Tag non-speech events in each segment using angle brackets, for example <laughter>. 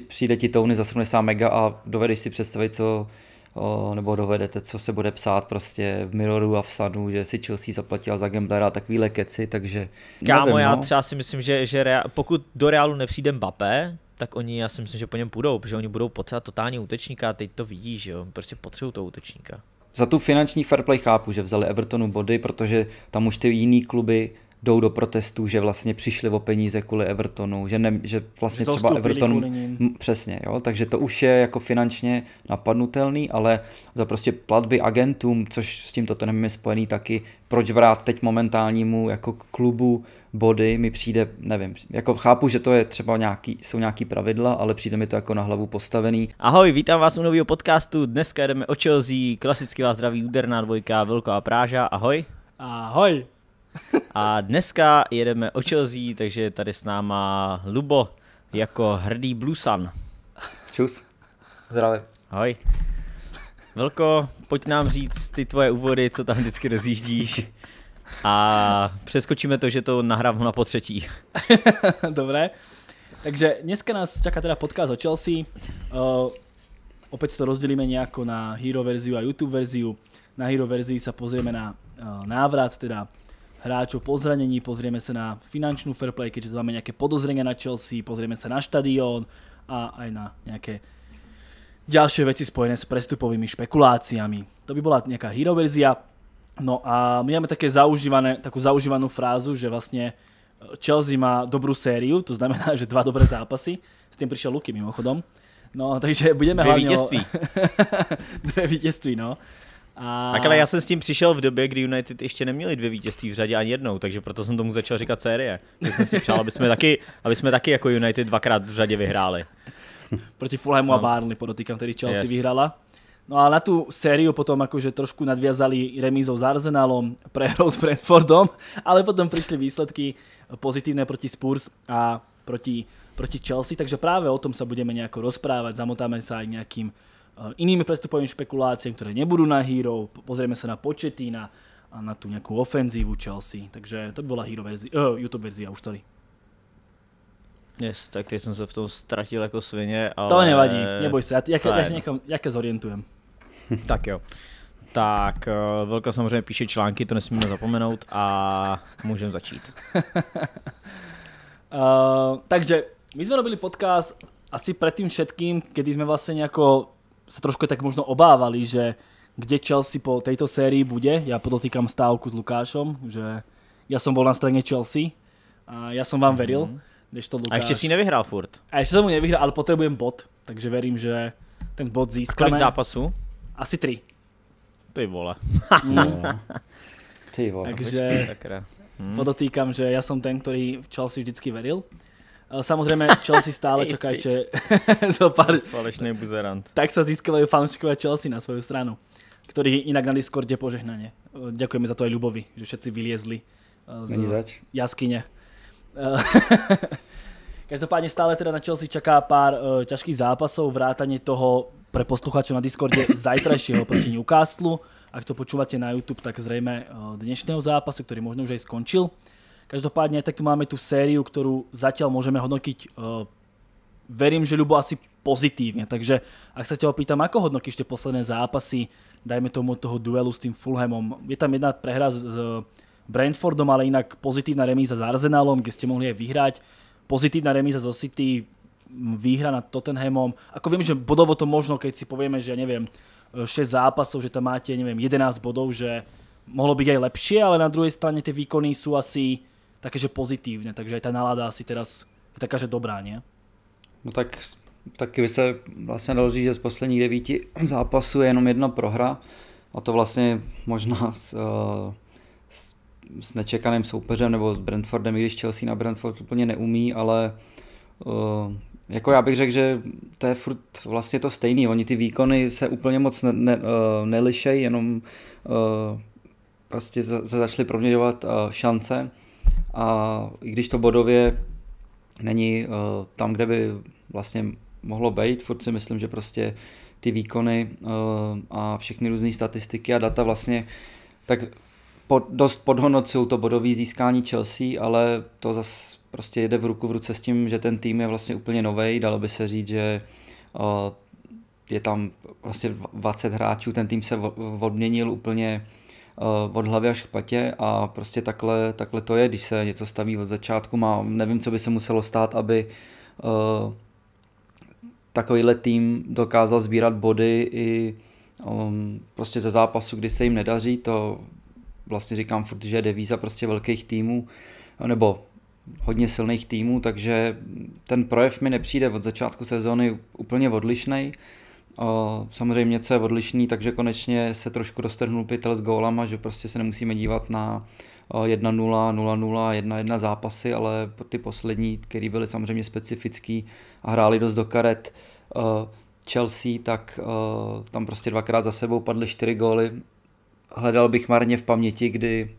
přijde ti touny za 70 mega a dovedeš si představit, co O, nebo dovedete, co se bude psát prostě v Mirroru a v Sunu, že si Chelsea zaplatila za Gamblera a takovýhle keci, takže Kámo, nevím, já no. třeba si myslím, že, že rea- pokud do Realu nepřijde Mbappé, tak oni, já si myslím, že po něm půjdou, protože oni budou potřebovat totální útočníka a teď to vidí, že jo, prostě potřebují toho útočníka. Za tu finanční fair play chápu, že vzali Evertonu body, protože tam už ty jiný kluby jdou do protestů, že vlastně přišli o peníze kvůli Evertonu, že, ne, že vlastně Zostupili třeba Everton, přesně, jo, takže to už je jako finančně napadnutelný, ale za prostě platby agentům, což s tím nevím, je spojený taky, proč brát teď momentálnímu jako klubu body mi přijde, nevím, jako chápu, že to je třeba nějaký, jsou nějaký pravidla, ale přijde mi to jako na hlavu postavený. Ahoj, vítám vás u nového podcastu, dneska jdeme o Chelsea, klasicky vás zdraví úderná dvojka, Velká Práža, ahoj. Ahoj. A dneska jedeme o Chelsea, takže tady s náma Lubo jako hrdý Bluesan. Čus. Zdraví. Ahoj. Velko, pojď nám říct ty tvoje úvody, co tam vždycky rozjíždíš. A přeskočíme to, že to nahrávám na potřetí. <laughs> Dobré. Takže dneska nás čeká teda podcast o Chelsea. Uh, eh, opäť to rozdělíme nějako na hero verziu a YouTube verziu. Na hero verzii se pozrieme na uh, návrat teda hráčov po zranení, pozrieme sa na finančnú fair play, keďže máme nejaké podozrenia na Chelsea, pozrieme sa na štadión a aj na nejaké ďalšie veci spojené s prestupovými špekuláciami. To by bola nejaká hero verzia. No a my máme také zaužívané, takú zaužívanú frázu, že vlastne e, Chelsea má dobrú sériu, to znamená, <laughs> že dva dobré zápasy. S tým prišiel Luky mimochodom. No, takže budeme Dvě hlavně... vítězství. <laughs> Dve vítězství, no. A... Tak ale já jsem s tím přišel v době, kdy United ještě neměli dvě vítězství v řadě ani jednou, takže proto jsem tomu začal říkat série. Já jsem si přál, aby jsme taky, aby jsme taky jako United dvakrát v řadě vyhráli. Proti Fulhamu no. a Barnley, podotýkám, který Chelsea yes. vyhrala. No a na tu sériu potom akože trošku nadviazali remízou s Arsenalom, <laughs> prehrou s Brentfordom, ale potom prišli výsledky pozitívne proti Spurs a proti, proti Chelsea, takže práve o tom sa budeme nejako rozprávať, zamotáme sa aj nejakým Eh, inými prestupovými špekuláciami, ktoré nebudú na hero, pozrieme sa na početí na, na tú nejakú ofenzívu Chelsea, takže to by bola hero verzi- uh, YouTube verzia už tady. Yes, tak teď jsem se v tom ztratil jako svině, ale... To nevadí, neboj se, já, já, já se někam, já zorientujem. <laughs> tak jo. Tak, eh, Velka samozřejmě píše články, to nesmíme zapomenout a můžeme začít. uh, <laughs> takže, my jsme robili podcast asi před tím všetkým, kdy jsme vlastně nějako sa trošku tak možno obávali, že kde Chelsea po tejto sérii bude. Ja podotýkam stávku s Lukášom, že ja som bol na strane Chelsea a ja som vám mhm. veril. Mm-hmm. to Lukáš... A ešte si nevyhral furt. A ešte som mu nevyhral, ale potrebujem bod, takže verím, že ten bod získame. A kolik zápasu? Asi tri. Ty vole. Mm. Ty vole. Takže hm. podotýkam, že ja som ten, ktorý v Chelsea vždycky veril. Eh, samozřejmě Chelsea stále <laughs> čeká, že <laughs> zo pár... Falešný buzerant. Tak sa získavajú fanúšikovia Chelsea na svoju stranu, ktorí inak na Discorde požehnanie. Eh, Ďakujeme za to aj Ľubovi, že všetci vyliezli eh, z jaskyne. <laughs> Každopádne stále teda na Chelsea čaká pár uh, ťažkých zápasov, vrátanie toho pre poslucháčov na Discorde zajtrajšieho proti Newcastle. Ak to počúvate na YouTube, tak zrejme uh, dnešného zápasu, ktorý možno už aj skončil. Každopádne tak tu máme tú sériu, ktorú zatiaľ môžeme hodnotiť eh, verím, že Ľubo asi pozitívne. Takže ak sa ťa opýtam, ako hodnotíš tie posledné zápasy, dajme tomu toho duelu s tým Fulhamom. Je tam jedna prehra s, s eh, Brentfordom, ale inak pozitívna remíza s Arsenalom, kde ste mohli aj vyhrať. Pozitívna remíza zo City, hm, výhra nad Tottenhamom. Ako viem, že bodovo to možno, keď si povieme, že ja neviem, 6 eh, zápasov, že tam máte, neviem, 11 bodov, že mohlo byť aj lepšie, ale na druhej strane tie výkony sú asi také, že pozitívne, takže aj tá nálada asi teraz je taká, že dobrá, nie? No tak taky by se vlastně dalo říct, že z posledních devíti <clears throat> zápasů je jenom jedna prohra a to vlastně možná s, eh, s, s nečekaným soupeřem nebo s Brentfordem, i když Chelsea na Brentford úplně neumí, ale eh, jako já bych řekl, že to je furt vlastně to stejný. Oni ty výkony se úplně moc ne, ne, uh, eh, nelišejí, jenom uh, prostě za, za začali proměňovat uh, šance a i když to bodově není uh, tam, kde by vlastně mohlo být, furt si myslím, že prostě ty výkony uh, a všechny různé statistiky a data vlastně tak pod, dost podhodnocují to bodové získání Chelsea, ale to zase prostě jede v ruku v ruce s tím, že ten tým je vlastně úplně nový. dalo by se říct, že uh, je tam vlastně 20 hráčů, ten tým se odměnil úplně Eh, od hlavy až k patě a prostě takhle, takhle to je, když se něco staví od začátku. Má, nevím, co by se muselo stát, aby uh, takovýhle tým dokázal sbírat body i um, prostě ze zápasu, kdy se jim nedaří. To vlastně říkám furt, že je devíza prostě velkých týmů, nebo hodně silných týmů, takže ten projev mi nepřijde od začátku sezóny úplně odlišnej. Samozřejmě, co je odlišný, takže konečně se trošku roztrhnul pytel s gólama, že prostě se nemusíme dívat na 1-0, 0-0, 1-1 zápasy, ale ty poslední, které byly samozřejmě specifický a hráli dost do karet eh, Chelsea, tak eh, tam prostě dvakrát za sebou padly čtyři góly. Hledal bych marně v paměti, kdy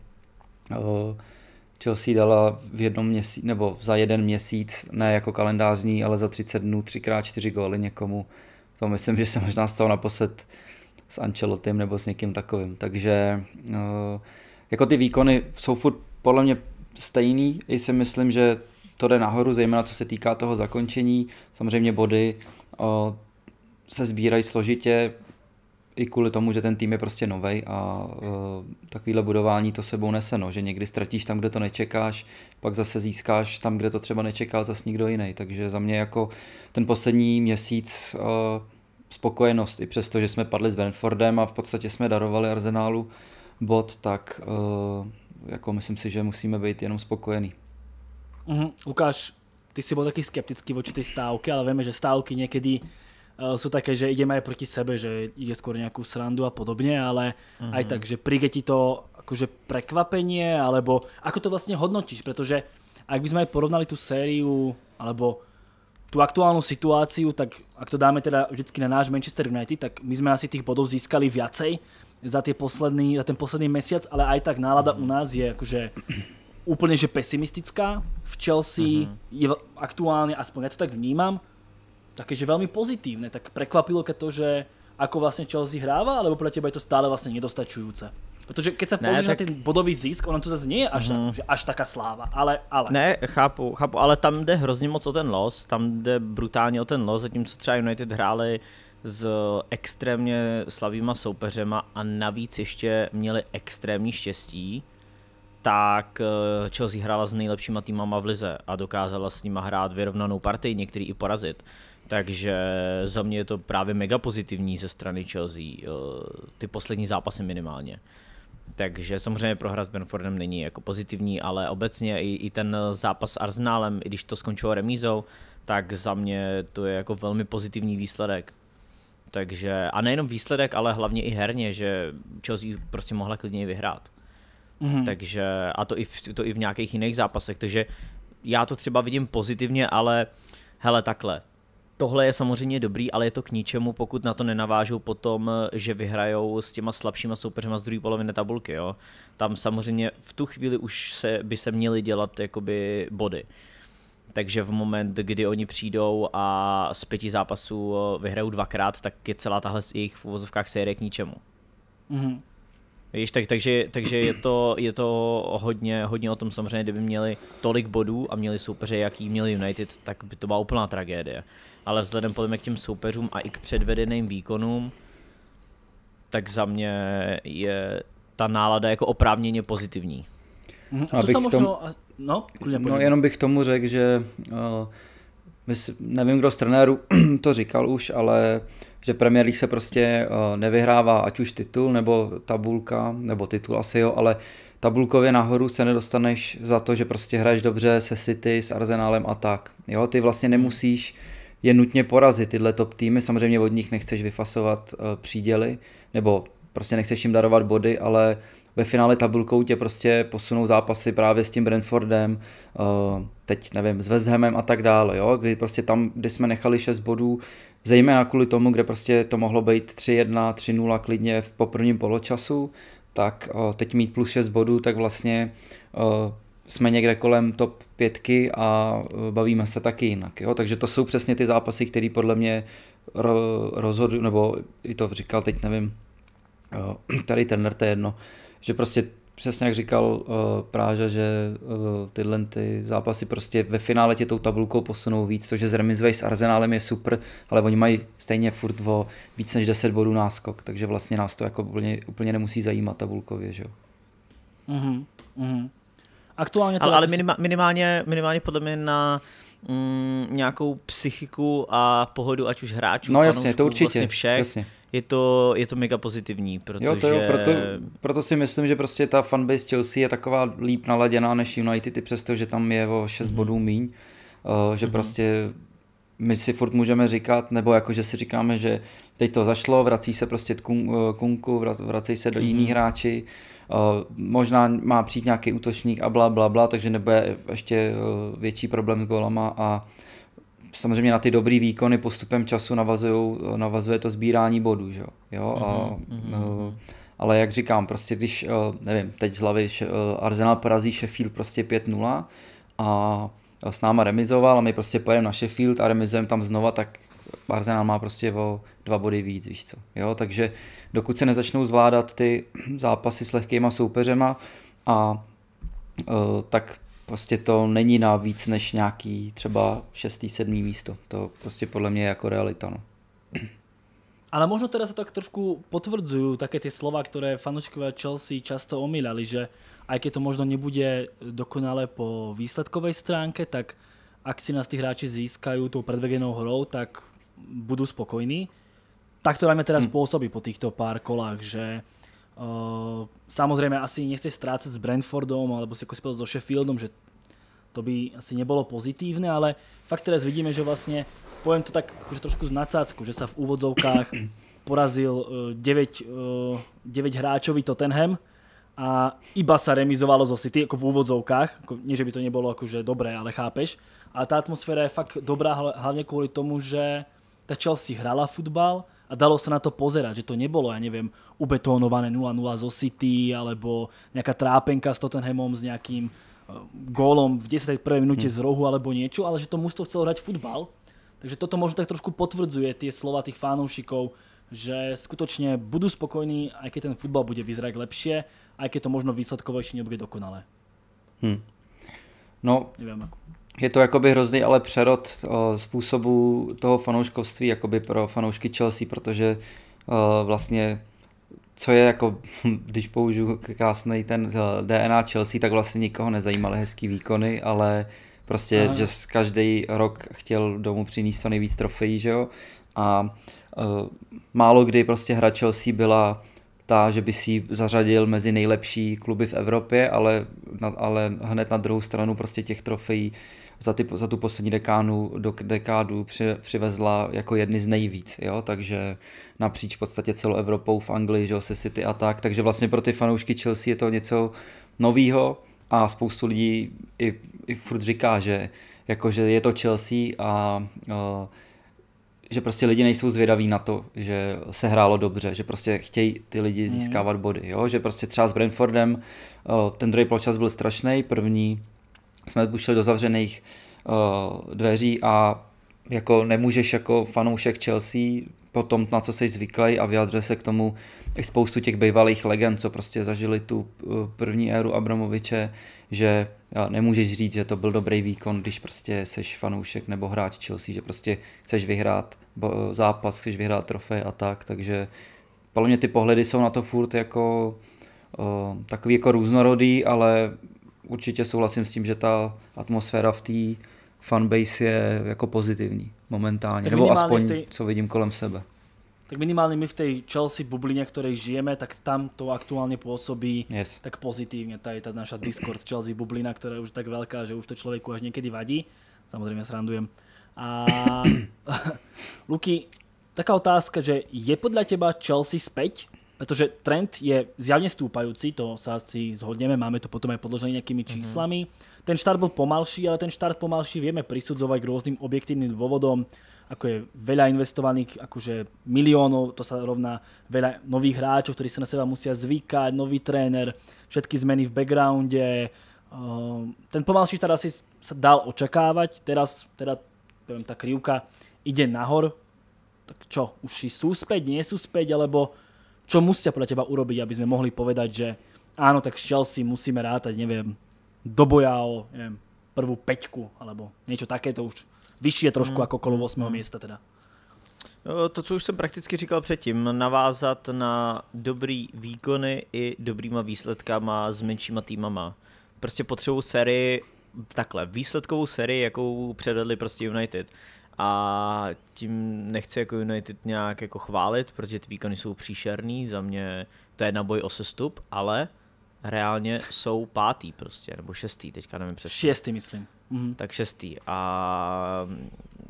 eh, Chelsea dala v jednom měsíc, nebo za jeden měsíc, ne jako kalendářní, ale za 30 dnů třikrát čtyři góly někomu to myslím, že se možná stalo naposled s Ancelotem nebo s někým takovým. Takže eh, jako ty výkony jsou furt podle mě stejný, i si myslím, že to jde nahoru, zejména co se týká toho zakončení. Samozřejmě body eh, se sbírají složitě, i kvůli tomu, že ten tým je prostě novej a uh, takovýhle budování to sebou nese, no, že někdy ztratíš tam, kde to nečekáš, pak zase získáš tam, kde to třeba nečekal zase nikdo jiný. Takže za mě jako ten poslední měsíc uh, spokojenost, i přesto, že jsme padli s Benfordem a v podstatě jsme darovali Arsenálu bod, tak uh, jako myslím si, že musíme být jenom spokojený. Mm-hmm. Lukáš, ty si byl taky skeptický voči tej stávky, ale víme, že stávky niekedy Eh, sú také, že ideme aj proti sebe, že ide skôr nejakú srandu a podobne, ale uh -huh. aj mhm. tak, že príde ti to akože prekvapenie, alebo ako to vlastne hodnotíš, pretože ak by sme aj porovnali tú sériu, alebo tú aktuálnu situáciu, tak ak to dáme teda vždycky na náš Manchester United, tak my sme asi tých bodov získali viacej za, tie posledný, za ten posledný mesiac, ale aj tak nálada u nás je akože úplne že pesimistická. V Chelsea uh mhm. -huh. je aktuálne, aspoň ja to tak vnímam, také, že veľmi pozitívne, tak prekvapilo ke to, že ako vlastne Chelsea hráva, alebo pre teba je to stále vlastne nedostačujúce? Protože keď se pozíš tak... na ten bodový zisk, ono to zase nie je až, mm tak, mhm. že až taká sláva, ale, ale. Ne, chápu, chápu, ale tam jde hrozně moc o ten los, tam jde brutálně o ten los, zatímco třeba United hráli s extrémně slavýma soupeřema a navíc ještě měli extrémní štěstí, tak eh, Chelsea hrála s nejlepšíma týmama v lize a dokázala s nima hrát vyrovnanou partii, některý i porazit. Takže za mě je to právě mega pozitivní ze strany Chelsea, eh, ty poslední zápasy minimálně. Takže samozřejmě prohra s Benfordem není jako pozitivní, ale obecně i, i ten zápas s Arsenalem, i když to skončilo remízou, tak za mě to je jako velmi pozitivní výsledek. Takže, a nejenom výsledek, ale hlavně i herně, že Chelsea prostě mohla klidně vyhrát. Mm-hmm. Takže, a to i, v, to i v nějakých jiných zápasech, takže já to třeba vidím pozitivně, ale hele takhle, tohle je samozřejmě dobrý, ale je to k ničemu, pokud na to nenavážou potom, že vyhrajou s těma slabšíma soupeřema z druhé poloviny tabulky. Jo? Tam samozřejmě v tu chvíli už se, by se měly dělat jakoby body. Takže v moment, kdy oni přijdou a z pěti zápasů eh, vyhrajou dvakrát, tak je celá tahle z jejich v uvozovkách série k ničemu. Mm-hmm. Víš, tak, takže, takže je to, je to hodně, hodně o tom samozřejmě, kdyby měli tolik bodů a měli soupeře, jaký měli United, tak by to byla úplná tragédie ale vzhledem podle k těm soupeřům a i k předvedeným výkonům, tak za mě je ta nálada jako oprávněně pozitivní. Mhm. a to samozřejmě, Tom... No, no, jenom bych tomu řekl, že uh, eh, mysl, nevím, kdo z trenérů <clears throat> to říkal už, ale že Premier League se prostě uh, nevyhrává ať už titul nebo tabulka, nebo titul asi jo, ale tabulkově nahoru se nedostaneš za to, že prostě hraješ dobře se City, s Arsenálem a tak. Jo, ty vlastně nemusíš uh, je nutně porazit tyhle top týmy. Samozřejmě od nich nechceš vyfasovat eh, příděly, nebo prostě nechceš jim darovat body, ale ve finále tabulkou tě prostě posunou zápasy právě s tím Brentfordem, eh, teď nevím, s West Hamem a tak dále, jo? kdy prostě tam, kde jsme nechali 6 bodů, zejména kvůli tomu, kde prostě to mohlo být 3-1, 3-0 klidně v po prvním poločasu, tak eh, teď mít plus 6 bodů, tak vlastně jsme někde kolem top pětky a e, bavíme se taky jinak. Jo? Takže to jsou přesně ty zápasy, které podle mě ro- rozhodují, nebo i to říkal teď, nevím, e, <clears throat> tady trenér, to je jedno, že prostě přesně jak říkal uh, Práža, že uh, tyhle ty zápasy prostě ve finále tě tou tabulkou posunou víc, to, že zremizuješ s Arzenálem je super, ale oni mají stejně furt o víc než 10 bodů náskok, takže vlastně nás to jako úplně, úplně nemusí zajímat tabulkově, že jo. Mm-hmm. Mm-hmm. Aktuálně to ale, ale minima, minimálně, minimálně podle mě na mm, nějakou psychiku a pohodu, ať už hráčů, no, jasně, fanoušků, to určitě, vlastně všech, jasně. Je to, je to mega pozitivní, protože... Jo, to jo, proto, proto si myslím, že prostě ta fanbase Chelsea je taková líp naladěná než United, i přesto, že tam je o 6 mm-hmm. bodů míň, uh, že mm-hmm. prostě my si furt můžeme říkat, nebo jako, že si říkáme, že teď to zašlo, vrací se prostě eh, kunku, vrací se do mm-hmm. hráči, Eh, možná má přijít nějaký útočník a bla, bla, bla, takže nebude ještě eh, větší problém s golama a samozřejmě na ty dobrý výkony postupem času navazují, eh, navazuje to sbírání bodů, že? jo, a, mm-hmm. ale jak říkám, prostě když, nevím, teď z hlavy Arsenal porazí Sheffield prostě 5-0 a s náma remizoval a my prostě pojedeme na Sheffield a remizujeme tam znova, tak Arsenal má prostě o dva body víc, víš co. Jo, takže dokud se nezačnou zvládat ty <clears throat> zápasy s lehkýma soupeřema a uh, tak prostě to není na víc než nějaký třeba šestý sedmý místo. To prostě podle mě je jako realita. No. <clears throat> Ale možno teda sa tak trošku potvrdzujú také tie slova, ktoré fanúškovia Chelsea často omýľali, že aj keď to možno nebude dokonale po výsledkovej stránke, tak ak si nás tí hráči získajú tou predvegenou hrou, tak budú spokojní. Tak to dajme teraz hmm. pôsobí po týchto pár kolách, že uh, samozrejme asi nechceš strácať s Brentfordom alebo si ako so Sheffieldom, že to by asi nebolo pozitívne, ale fakt teraz vidíme, že vlastne, poviem to tak akože trošku z nadsácku, že sa v úvodzovkách <coughs> porazil uh, 9, uh, 9 hráčový Tottenham a iba sa remizovalo zo City, ako v úvodzovkách, ako, nie že by to nebolo akože dobré, ale chápeš. A tá atmosféra je fakt dobrá, hlavne kvôli tomu, že tá Chelsea hrala futbal a dalo sa na to pozerať, že to nebolo, ja neviem, ubetónované 0-0 zo City alebo nejaká trápenka s Tottenhamom s nejakým eh, gólom v 10. prvej minúte hmm. z rohu alebo niečo, ale že to musí chcelo hrať futbal. Takže toto možno tak trošku potvrdzuje tie slova tých fanúšikov, že skutočne budú spokojní, aj keď ten futbal bude vyzerať lepšie, aj keď to možno výsledkovo ešte nebude dokonalé. Hmm. No, Neviem ako je to jakoby hrozný ale přerod eh, způsobu toho fanouškovství jakoby pro fanoušky Chelsea, protože eh, vlastně co je jako, <laughs> když použiju krásný ten eh, DNA Chelsea, tak vlastně nikoho nezajímaly hezký výkony, ale prostě, no. že každý rok chtěl domů přinést co nejvíc trofejí, že jo? A uh, málo kdy prostě hra Chelsea byla ta, že by si zařadil mezi nejlepší kluby v Evropě, ale, na, ale hned na druhou stranu prostě těch trofejí za, ty, za tu poslední dekánu, do, dekádu při, přivezla jako jedny z nejvíc, jo? takže napříč v podstatě celou Evropou v Anglii, že se City a tak, takže vlastně pro ty fanoušky Chelsea je to něco novýho a spoustu lidí i, i furt říká, že jakože je to Chelsea a uh, že prostě lidi nejsou zvědaví na to, že se hrálo dobře, že prostě chtějí ty lidi hmm. získávat body, jo? že prostě třeba s Brentfordem ten druhý polčas byl strašný, první jsme bušili do zavřených eh, dveří a jako nemůžeš jako fanoušek Chelsea po tom, na co jsi zvyklý a vyjadřuje se k tomu i spoustu těch bývalých legend, co prostě zažili tu eh, první éru Abramoviče, že eh, nemůžeš říct, že to byl dobrý výkon, když prostě seš fanoušek nebo hráč Chelsea, že prostě chceš vyhrát zápas, chceš vyhrát trofej a tak, takže podle mě ty pohledy jsou na to furt jako takový jako různorodý, ale určitě souhlasím s tím, že ta atmosféra v té fanbase je jako pozitivní momentálně, tak nebo aspoň tej... co vidím kolem sebe. Tak minimálně my v té Chelsea bublině, které žijeme, tak tam to aktuálně působí yes. tak pozitivně. Ta je ta naša Discord Chelsea bublina, která je už tak velká, že už to člověku až někdy vadí. Samozřejmě srandujem. A <coughs> Luky, taká otázka, že je podle teba Chelsea späť? pretože trend je zjavne stúpajúci, to sa asi zhodneme, máme to potom aj podložené nejakými mhm. číslami. Mm-hmm. Ten štart bol pomalší, ale ten štart pomalší vieme prisudzovať k rôznym objektívnym dôvodom, ako je veľa investovaných akože miliónov, to sa rovná veľa nových hráčov, ktorí sa na seba musia zvykať, nový tréner, všetky zmeny v backgrounde. Ehm, ten pomalší štart asi sa dal očakávať, teraz teda, poviem, tá krivka ide nahor, tak čo, už si sú späť, nie sú späť, alebo čo musia podľa teba urobiť, aby sme mohli povedať, že áno, tak s Chelsea musíme rátať, neviem, do boja o neviem, prvú peťku, alebo niečo takéto už vyššie trošku mm. ako kolo 8. Mm. miesta teda. No, to, co už jsem prakticky říkal předtím, navázat na dobrý výkony i dobrýma výsledkama s menšíma týmama. Prostě potřebuji sérii, takhle, výsledkovou sérii, jakou předvedli prostě United a tím nechci jako United nějak jako chválit, protože ty výkony jsou příšerný, za mě to je na boj o sestup, ale reálně jsou pátý prostě, nebo šestý, teďka nevím přesně. Šestý myslím. Mm-hmm. Tak šestý a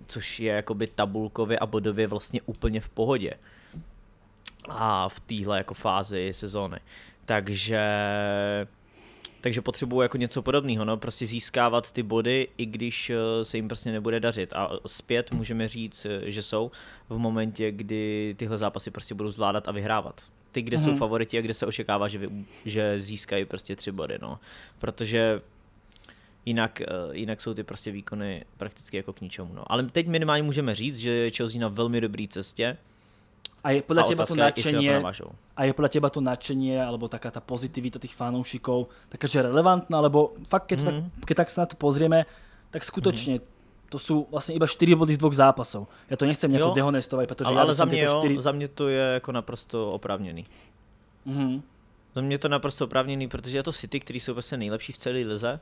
což je jakoby tabulkově a bodově vlastně úplně v pohodě a v téhle jako fázi sezóny. Takže takže potřebuju jako něco podobného, no, prostě získávat ty body, i když eh, se jim prostě nebude dařit. A zpět můžeme říct, eh, že jsou v momentě, kdy tyhle zápasy prostě budou zvládat a vyhrávat ty, kde mm-hmm. jsou mhm. favoriti a kde se očekává, že, vy, že získají prostě tři body, no. Protože jinak, eh, jinak jsou ty prostě výkony prakticky jako k ničemu, no. Ale teď minimálně můžeme říct, že Chelsea na velmi dobré cestě, a je podľa a teba to nadšenie, to a je podľa teba to nadšenie, alebo taká tá pozitivita tých fanoušikov, taká, že relevantná, lebo fakt, keď, mm. tak, mhm. keď tak sa na to pozrieme, tak skutočne mm. To jsou vlastně iba 4 body z dvou zápasů. Já to nechcem nějak dehonestovat, protože ale, já ale za mě, čtyři... za mě to je jako naprosto oprávněný. Mm-hmm. Za mě to naprosto oprávněný, protože je to City, kteří jsou vlastně nejlepší v celé lize.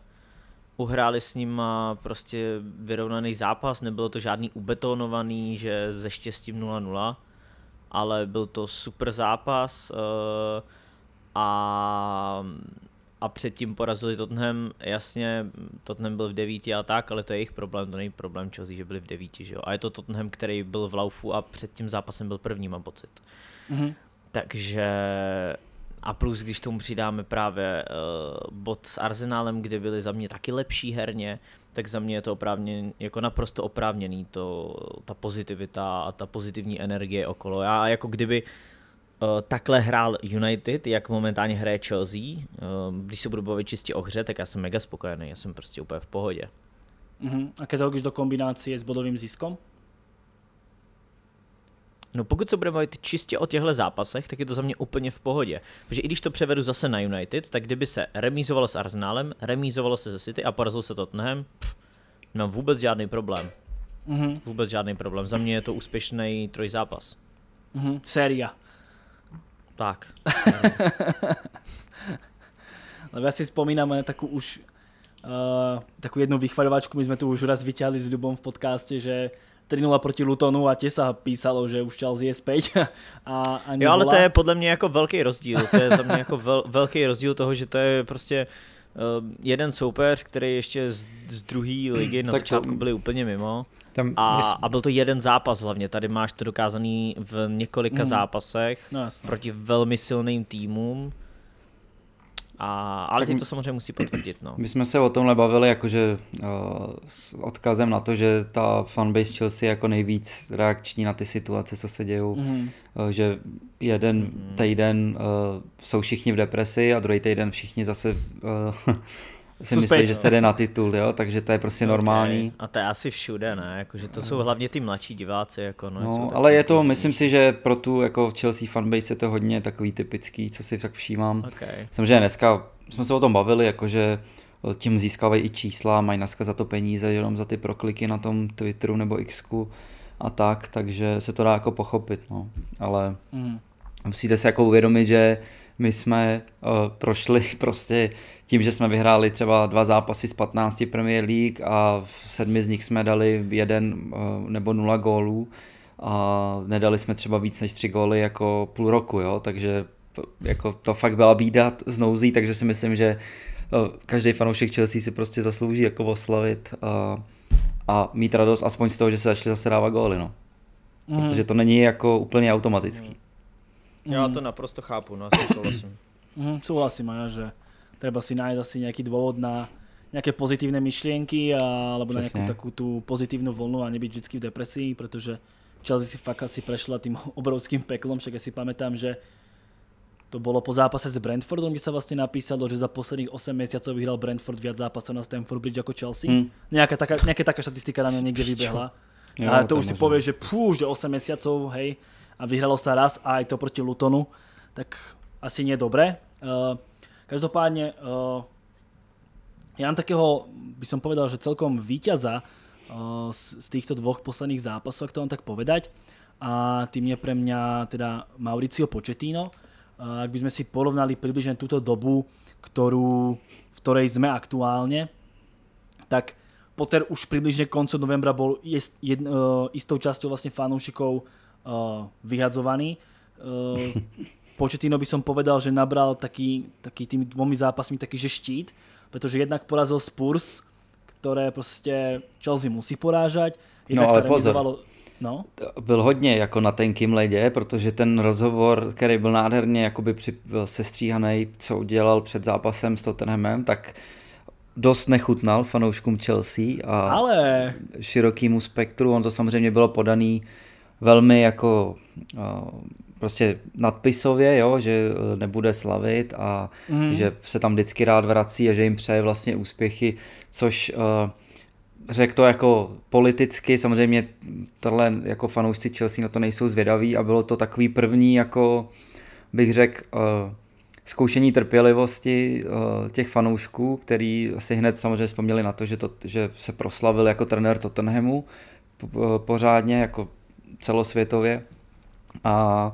Uhráli s ním prostě vyrovnaný zápas, nebylo to žádný ubetonovaný, že ze štěstím 0-0 ale byl to super zápas uh, a a předtím porazili Tottenham, jasně, Tottenham byl v devíti a tak, ale to je jejich problém, to není problém Chelsea, že byli v devíti, že jo. A je to Tottenham, který byl v laufu a před tím zápasem byl první, mám pocit. Mm-hmm. Takže a plus, když tomu přidáme právě uh, bod s Arsenálem, kde byli za mě taky lepší herně, uh, tak za mě je to oprávněn, jako naprosto oprávněný, to, ta pozitivita a ta pozitivní energie okolo. Já jako kdyby uh, takhle hrál United, jak momentálně hraje Chelsea, uh, když se budu bavit čistě o hře, tak já jsem mega spokojený, já jsem prostě úplně v pohodě. Uh-huh. A když to když do kombinace s bodovým ziskom? No pokud se budeme bavit čistě o těchto zápasech, tak je to za mě úplně v pohodě. Protože i když to převedu zase na United, tak kdyby se remízovalo s Arsenalem, remízovalo se ze City a porazil se Tottenham, nemám vůbec žádný problém. Mm-hmm. Vůbec žádný problém. Za mě je to úspěšný trojzápas. Mm-hmm. Séria. Tak. Ale <laughs> já si vzpomínám na takovou už uh, takovou jednu vychvalovačku, my jsme tu už raz vyťahli s Dubom v podcaste, že 3-0 proti Lutonu a tě se písalo, že už Chelsea je zpět. <laughs> A, a jo, ale to je podle mě jako velký rozdíl. To je za mě jako vel, velký rozdíl toho, že to je prostě uh, jeden soupeř, který ještě z, z druhé ligy na tak začátku to... byli úplně mimo. Tam, a, a byl to jeden zápas hlavně, tady máš to dokázaný v několika mm. zápasech no, proti velmi silným týmům a, ale tak ty to samozřejmě musí potvrdit. No. My jsme se o tomhle bavili jakože uh, s odkazem na to, že ta fanbase Chelsea je jako nejvíc reakční na ty situace, co se dějou. Mm. Uh, že jeden mm. týden uh, jsou všichni v depresi a druhý týden všichni zase uh, <laughs> si myslí, že se no. jde na titul, jo, takže to je prostě okay. normální. A to je asi všude, ne? Jako, že to jsou hlavně ty mladší diváci. Jako, no, no ale je to, myslím si, že pro tu jako Chelsea fanbase je to hodně takový typický, co si tak všímám. Okay. Samozřejmě dneska jsme se o tom bavili, jakože tím získávají i čísla, mají dneska za to peníze, jenom za ty prokliky na tom Twitteru nebo Xku a tak, takže se to dá jako pochopit, no. Ale mm. musíte se jako uvědomit, že my jsme uh, prošli <laughs> prostě tím, že jsme vyhráli třeba dva zápasy z 15 Premier League a v sedmi z nich jsme dali jeden uh, nebo nula gólů a nedali jsme třeba víc než tři góly jako půl roku, jo? takže jako to fakt byla bída z nouzí, takže si myslím, že eh, každý fanoušek Chelsea si prostě zaslouží jako oslavit a, a mít radost aspoň z toho, že se začaly zase dávat góly, no. Mm. Protože to není jako úplně automatický. Ja mhm. to naprosto chápu, no souhlasím. <clears throat> Mhm, souhlasím. súhlasím aj, že treba si nájsť asi nejaký dôvod na nejaké pozitívne myšlienky a, alebo Presne. na nejakú takú tú pozitívnu vlnu a nebyť vždy v depresii, pretože Chelsea si fakt asi prešla tým <laughs> obrovským peklom, však ja si pamätám, že to bolo po zápase s Brentfordom, kde sa vlastne napísalo, že za posledných 8 mesiacov vyhral Brentford viac zápasov na Stamford Bridge ako Chelsea. Mm. Nejaká, taká, nějaká taká štatistika na mňa niekde vybehla. a to už si povieš, že pú, že 8 mesiacov, hej, a vyhralo sa raz a aj to proti Lutonu, tak asi nie dobré. Uh, eh, každopádne eh, ja mám takého, by som povedal, že celkom víťaza eh, z, týchto dvoch posledných zápasov, ak to mám tak povedať. A tým je pre mňa teda Mauricio Početino. ak by sme si porovnali približne túto dobu, ktorú, v ktorej sme aktuálne, tak Potter už približne koncu novembra bol jest, jed, uh, istou časťou vlastne fanúšikov uh, vyhadzovaný. Uh, eh, Početino by som povedal, že nabral taký, taký tými dvomi zápasmi taký že štít, pretože jednak porazil Spurs, které prostě Chelsea musí porážať. Jednak no ale pozor, No. Byl hodně jako na tenkým ledě, protože ten rozhovor, který byl nádherně jakoby sestříhaný, co udělal před zápasem s Tottenhamem, tak dost nechutnal fanouškům Chelsea a Ale... širokýmu spektru. On to samozřejmě bylo podaný velmi jako eh, prostě nadpisově, jo, že eh, nebude slavit a mm. že se tam vždycky rád vrací a že jim přeje vlastně úspěchy, což eh, řekl to jako politicky, samozřejmě tohle jako fanoušci Chelsea na to nejsou zvědaví a bylo to takový první jako bych řekl zkoušení trpělivosti těch fanoušků, který si hned samozřejmě vzpomněli na to, že, to, že se proslavil jako trenér Tottenhamu pořádně, jako celosvětově. A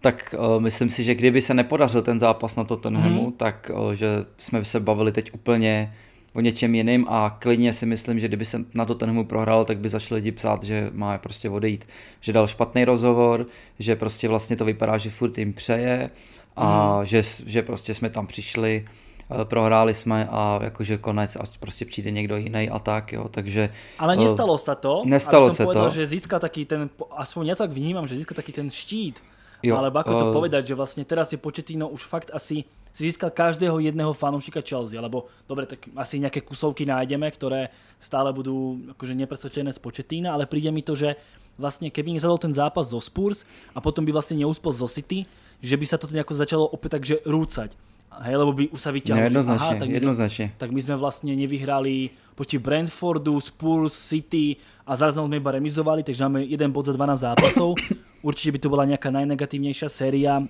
tak uh, myslím si, že kdyby se nepodařil ten zápas na Tottenhamu, mm-hmm. tak uh, že jsme se bavili teď úplně o něčem jiným a klidně si myslím, že kdyby se na Tottenhamu prohrál, tak by začali lidi psát, že má prostě odejít, že dal špatný rozhovor, že prostě vlastně to vypadá, že furt jim přeje a mm-hmm. že, že prostě jsme tam přišli uh, Eh, prohráli jsme a jakože konec a prostě přijde někdo jiný a tak, jo, takže... Ale eh, nestalo se to, nestalo se povedal, to. že získá taký ten, aspoň já tak vnímám, že získá taký ten štít, Jo, ale ako to uh... povedat, že vlastně teraz je početíno už fakt asi si získal každého jedného fanoušika Chelsea, alebo dobře, tak asi nějaké kusovky najdeme, které stále budou, jakože nepresvědčené z Početína, ale přijde mi to, že vlastně keby nezadal ten zápas zo Spurs a potom by vlastně neuspěl zo City, že by se to nejako začalo opět, takže rúcať. Hej, lebo by už sa vyťahol. Jednoznačne, aha, tak jednoznačne. My sme, tak my sme vlastne nevyhrali proti Brentfordu, Spurs, City a zaraz sme iba remizovali, takže máme jeden bod za 12 zápasov. <coughs> Určite by to bola nejaká najnegatívnejšia séria e,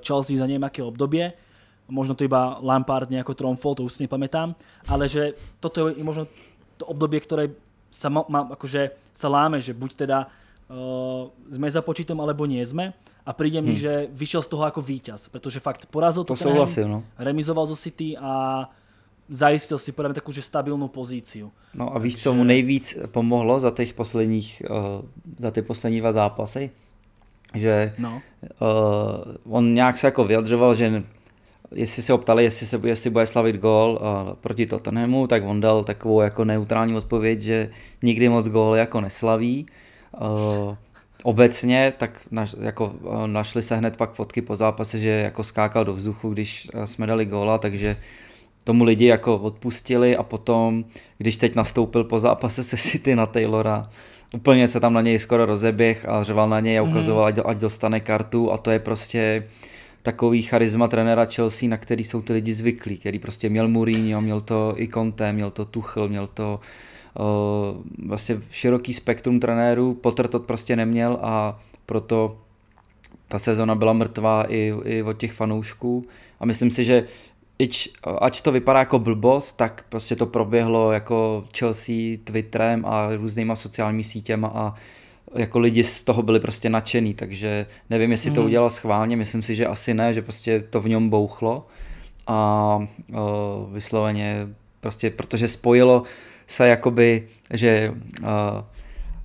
Chelsea za nejaké obdobie. Možno to iba Lampard nejako tromfol, to už si nepamätám. Ale že toto je možno to obdobie, ktoré sa, ma, ma, akože sa láme, že buď teda uh, eh, sme za počítom alebo nie sme a príde mi, hmm. že vyšiel z toho ako víťaz, pretože fakt porazil to ten no. remizoval zo City a zajistil si podľa mě takovou že stabilnú pozíciu. No a Takže... co mu nejvíc pomohlo za těch posledních, uh, za ty poslední dva zápasy? Že no. uh, on nějak se jako vyjadřoval, že jestli se ho ptali, jestli, se, jestli bude slavit gól uh, proti Tottenhamu, tak on dal takovou jako neutrální odpověď, že nikdy moc gól jako neslaví. Eh, obecně, tak naš, jako, eh, našli se hned pak fotky po zápase, že jako skákal do vzduchu, když eh, jsme dali góla, takže tomu lidi jako odpustili a potom, když teď nastoupil po zápase se City na Taylora, úplně se tam na něj skoro rozeběh a řval na něj a mhm. ukazoval, mm. ať dostane kartu a to je prostě takový charisma trenera Chelsea, na který jsou ty lidi zvyklí, který prostě měl Mourinho, měl to i Conte, měl to Tuchel, měl to uh, vlastně široký spektrum trenérů, Potter to prostě neměl a proto ta sezona byla mrtvá i, i od těch fanoušků a myslím si, že ič, ač to vypadá jako blbost, tak prostě to proběhlo jako Chelsea, Twitterem a různýma sociálními sítěma a jako lidi z toho byli prostě nadšený, takže nevím, jestli mm. to hmm. udělal schválně, myslím si, že asi ne, že prostě to v něm bouchlo a o, vysloveně prostě, protože spojilo se jakoby, že uh,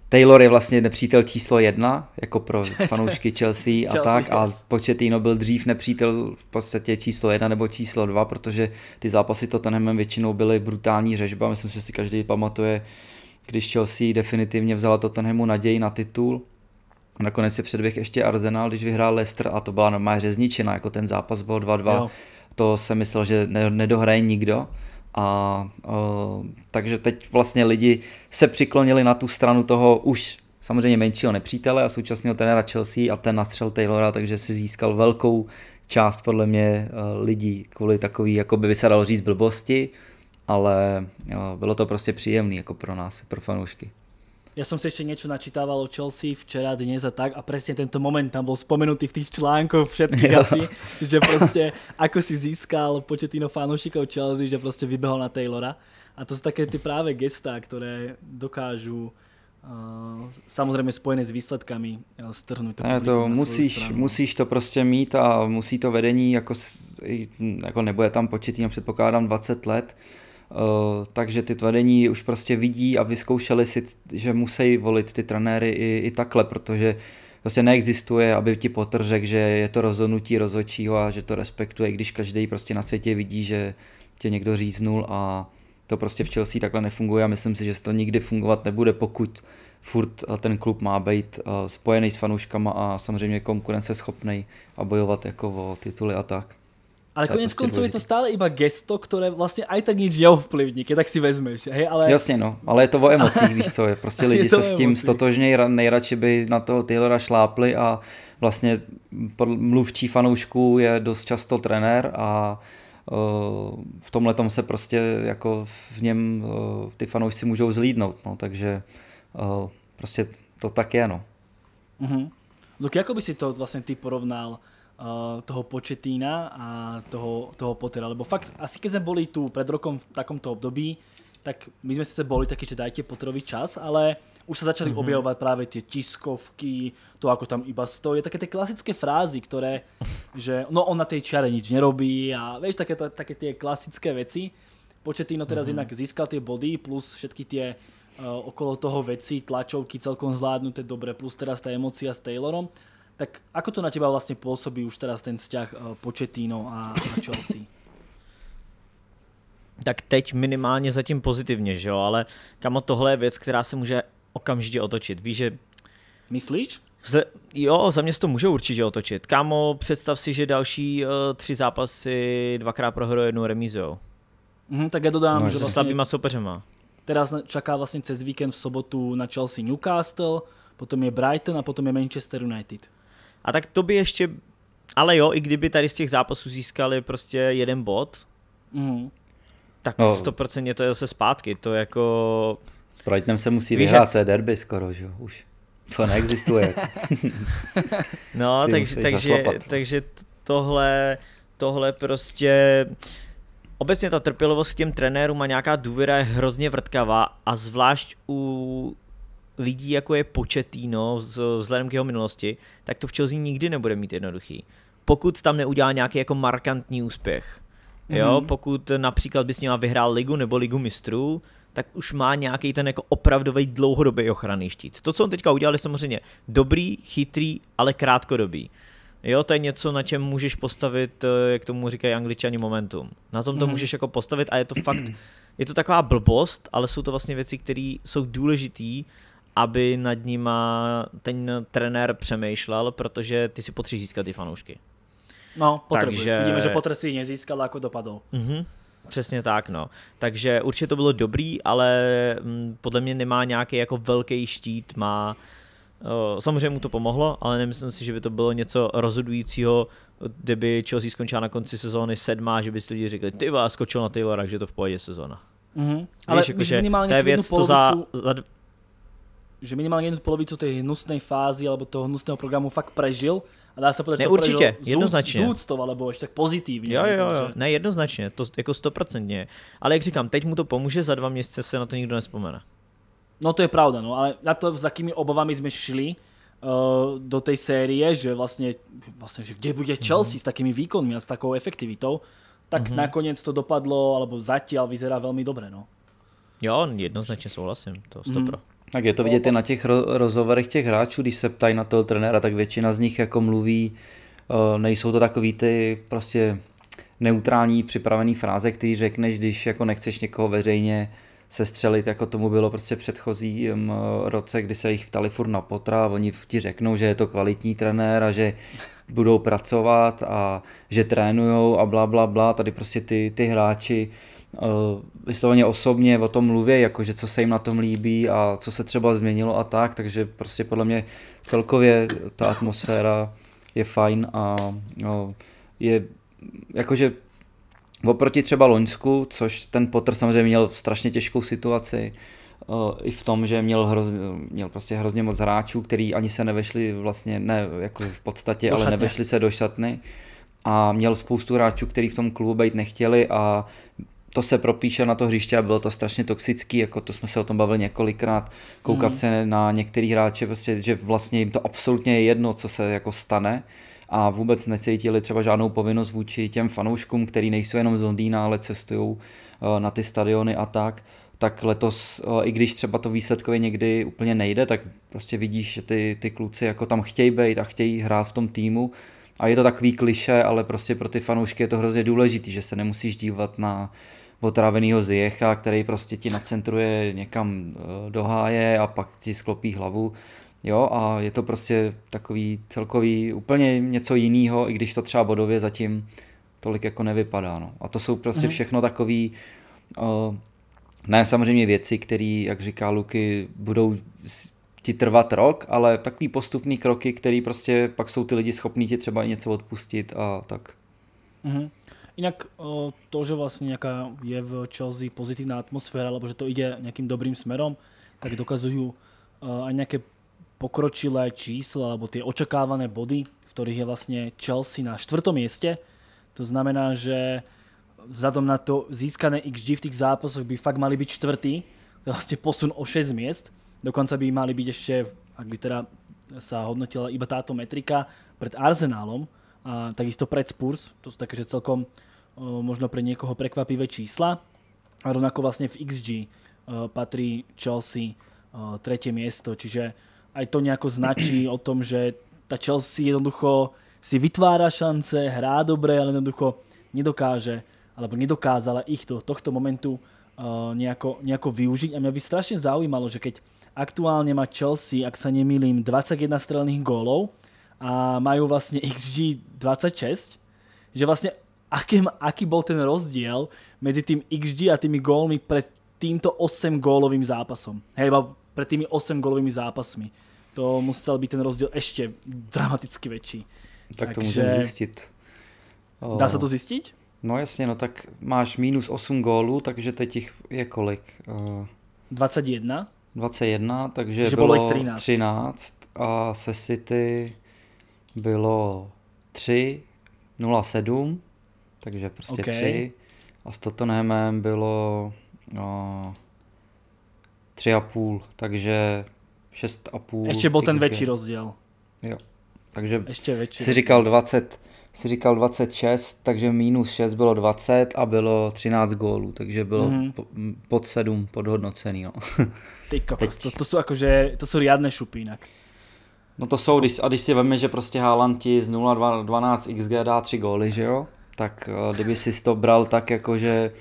Taylor je vlastně nepřítel číslo jedna, jako pro <laughs> fanoušky Chelsea a Chelsea, tak, a Pochettino byl dřív nepřítel v podstatě číslo jedna nebo číslo dva, protože ty zápasy Tottenhamem většinou byly brutální řežba, myslím, že si každý pamatuje, když Chelsea definitivně vzala Tottenhamu naději na titul, Nakonec se předběh ještě Arsenal, když vyhrál Leicester a to byla normálně řezničina, jako ten zápas byl 2-2, jo. to jsem myslel, že nedohraje nikdo a uh, takže teď vlastně lidi se přiklonili na tu stranu toho už samozřejmě menšího nepřítele a současného trenéra Chelsea a ten nastřel Taylora, takže si získal velkou část podle mě eh, lidí kvůli takový, jako by se dalo říct, blbosti, ale jo, eh, bylo to prostě příjemné jako pro nás, pro fanoušky. Ja som si ešte niečo načítával o Chelsea včera, dnes a tak a presne tento moment tam bol spomenutý v tých článkoch všetkých <laughs> jo. asi, že proste ako si získal početino fanúšikov Chelsea, že proste vybehol na Taylora a to sú také ty práve gestá, ktoré dokážu uh, eh, samozřejmě spojené s výsledkami eh, strhnout to, ne, to musíš, musíš to prostě mít a musí to vedení jako, jako nebo je tam početí, předpokládám 20 let, uh, Eh, takže ty vedení už prostě vidí a vyzkoušeli si, že musí volit ty trenéry i, i takhle, protože prostě neexistuje, aby ti Potter řekl, že je to rozhodnutí rozhodčího a že to respektuje, když každý prostě na světě vidí, že tě někdo říznul a to prostě v Chelsea takhle nefunguje a myslím si, že to nikdy fungovat nebude, pokud furt eh, ten klub má být eh, spojený s fanouškama a samozřejmě konkurenceschopný a bojovat jako o tituly a tak. Ale to konec prostě konců je to stále iba gesto, které vlastně aj tak nič neovplyvní, keď tak si vezmeš, hej, ale... Jasně, no, ale je to o emocích, víš co je, prostě <laughs> lidi je se s tím stotožnějí, nejradši by na toho Taylora šlápli a vlastně mluvčí fanoušků je dost často trenér a eh, v tomhle tom se prostě jako v něm eh, ty fanoušci můžou zlídnout, no, takže eh, prostě to tak je, no. Mhm. Luky, jako by si to vlastně ty porovnal Eh, toho početína a toho, toho Pottera, lebo fakt asi keď sme boli tu pred rokom v takomto období, tak my sme sice boli takí, že dajte Potterovi čas, ale už sa začali mm-hmm. objavovať práve tie tiskovky, to ako tam iba stojí, také tie klasické frázy, ktoré, že no on na tej čiare nič nerobí a vieš, také, také tie klasické veci. Početino teraz mm-hmm. jednak získal tie body plus všetky tie uh, okolo toho veci, tlačovky celkom zvládnuté dobre, plus teraz tá emocia s Taylorom. Tak ako to na teba vlastne pôsobí už teraz ten vzťah eh, Početino a, Chelsea? <laughs> tak teď minimálně zatím pozitivně, že jo, ale kamo tohle je věc, která se může okamžitě otočit. Víš, že... Myslíš? Vze... Jo, za mě se to může určitě otočit. Kamo představ si, že další uh, tři zápasy dvakrát prohrou jednou remízou. Mm, tak já dodám, no, že vlastně... slabýma soupeřema. Teraz čaká vlastně cez víkend v sobotu na Chelsea Newcastle, potom je Brighton a potom je Manchester United. A tak to by ještě, ale jo, i kdyby tady z těch zápasů získali prostě jeden bod, mm. tak no. 100% to je zase zpátky, to jako... S Brightonem se musí Víš, vyhrát, to je derby skoro, že už. To neexistuje. <laughs> no, takže, takže, takže tohle, tohle prostě... Obecně ta trpělivost k těm trenérům a nějaká důvěra je hrozně vrtkavá a zvlášť u lidí, jako je Početino, vzhledem k jeho minulosti, tak to v Chelsea nikdy nebude mít jednoduchý. Pokud tam neudělá nějaký jako markantní úspěch. Jo, mm-hmm. pokud například by s ním vyhrál ligu nebo ligu mistrů, tak už má nějaký ten jako opravdový dlouhodobý ochranný štít. To, co on teďka udělal, je samozřejmě dobrý, chytrý, ale krátkodobý. Jo, to je něco, na čem můžeš postavit, eh, jak tomu říkají angličani, momentum. Na tom to mm-hmm. můžeš jako postavit a je to fakt, je to taková blbost, ale jsou to vlastně věci, které jsou důležité aby nad nima ten trenér přemýšlel, protože ty si potřebuješ získat ty fanoušky. No, Takže... Vidíme, že Potter si nezískal, jako dopadl. Mm-hmm. Přesně tak, no. Takže určitě to bylo dobrý, ale mm, podle mě nemá nějaký jako velký štít, má... Samozřejmě mu to pomohlo, ale nemyslím si, že by to bylo něco rozhodujícího, kdyby Chelsea skončila na konci sezóny sedmá, že by si lidi řekli, ty vás skočil na Taylora, takže to v pohodě sezóna. Mm-hmm. Víš, ale jako, že to je věc, co za, za, že minimálně jednu polovicu té hnusné fázy alebo toho hnusného programu fakt prežil a dá se podat, že určitě, to jednoznačně. Zúctov, alebo ještě tak pozitivně. Jo, jo, jo, ne, jednoznačně, to jako stoprocentně. Ale jak říkám, teď mu to pomůže, za dva měsíce se na to nikdo nespomene. No to je pravda, no, ale na to, s jakými obavami jsme šli, uh, do tej série, že vlastně, vlastně že kde bude Chelsea mm-hmm. s takými výkonmi a s takou efektivitou, tak mm-hmm. nakonec to dopadlo, alebo zatím vyzerá velmi dobře, no. Jo, jednoznačně souhlasím, to stopro. mm. pro. Mhm. Tak je to vidět i na těch rozhovorech těch hráčů, když se ptají na toho trenéra, tak většina z nich jako mluví, eh, nejsou to takový ty prostě neutrální připravený fráze, který řekneš, když jako nechceš někoho veřejně sestřelit, jako tomu bylo prostě předchozí eh, roce, kdy se jich ptali furt na potra a oni ti řeknou, že je to kvalitní trenér a že budou pracovat a že trénujou a bla, bla, bla. Tady prostě ty, ty hráči Eh, vysloveně osobně o tom mluví jakože co se jim na tom líbí a co se třeba změnilo a tak, takže prostě podle mě celkově ta atmosféra je fajn a no, je jakože oproti třeba Loňsku, což ten Potter samozřejmě měl strašně těžkou situaci, eh, i v tom, že měl, hroz, měl prostě hrozně moc hráčů, který ani se nevešli vlastně, ne jako v podstatě, ale nevešli se do šatny a měl spoustu hráčů, který v tom klubu být nechtěli a to se propíše na to hřiště a bylo to strašně toxický, jako to jsme se o tom bavili několikrát, koukat mm. se na některý hráče, prostě, že vlastně jim to absolutně je jedno, co se jako stane a vůbec necítili třeba žádnou povinnost vůči těm fanouškům, který nejsou jenom z Londýna, ale cestují eh, na ty stadiony a tak, tak letos, eh, i když třeba to výsledkově někdy úplně nejde, tak prostě vidíš, že ty, ty kluci jako tam chtějí být a chtějí hrát v tom týmu, a je to takový kliše, ale prostě pro ty fanoušky je to hrozně důležitý, že se nemusíš dívat na otrávenýho zjecha, který prostě ti nacentruje někam eh, do háje a pak ti sklopí hlavu. Jo, a je to prostě takový celkový úplně něco jiného, i když to třeba bodově zatím tolik jako nevypadá. No. A to jsou prostě mm-hmm. všechno takový uh, ne samozřejmě věci, které, jak říká Luky, budou ti trvat rok, ale takový postupný kroky, které prostě pak jsou ty lidi schopní ti třeba něco odpustit a tak. Mm-hmm. Inak to, že vlastně nějaká je v Chelsea pozitivní atmosféra, nebo že to ide nějakým dobrým směrem, tak dokazují a nějaké pokročilé čísla, nebo ty očekávané body, v kterých je vlastně Chelsea na čtvrtom místě. To znamená, že vzhledem na to získané XG v tých zápasech by fakt mali být čtvrtý, to je vlastně posun o 6 míst. Dokonca by mali byť ešte, ak by teda sa hodnotila iba táto metrika pred Arsenálom a takisto pred Spurs. To sú také, že celkom možno pre niekoho prekvapivé čísla. A rovnako vlastne v XG patrí Chelsea tretie miesto, čiže aj to nejako značí o tom, že ta Chelsea jednoducho si vytvára šance, hrá dobre, ale jednoducho nedokáže, alebo nedokázala ich do tohto momentu uh, nejako, nejako využiť. A mňa by strašně zaujímalo, že keď Aktuálne má Chelsea, ak sa nemýlim, 21 strelných gólov a majú vlastne XG 26, že vlastne aký, aký bol ten rozdiel medzi tým XG a tými gólmi pred týmto 8 gólovým zápasom. Hej, iba pred tými 8 gólovými zápasmi. To musel byť ten rozdiel ešte dramaticky väčší. Tak to Takže... môžem zistiť. Dá se to zjistit? No jasně, no tak máš minus 8 gólů, takže teď jich je kolik? Uh... 21. 21, takže, takže bylo, bylo 13. 13 a se City bylo 3, 0, 7, takže prostě okay. 3 a s Tottenhamem bylo no, 3,5, takže 6,5. Ještě byl ten větší rozdíl. Jo, takže Ještě větší si rozdíl. říkal 20, si říkal 26, takže minus 6 bylo 20 a bylo 13 gólů, takže bylo mm. po, pod 7 podhodnocený. No. Ty <laughs> kokos, to, to, jsou jakože, to jsou riadne šupy jinak. No to jsou, když, a když si veme, že prostě Haaland ti z 12 XG dá 3 góly, že jo? Tak eh, kdyby si to bral tak jako, že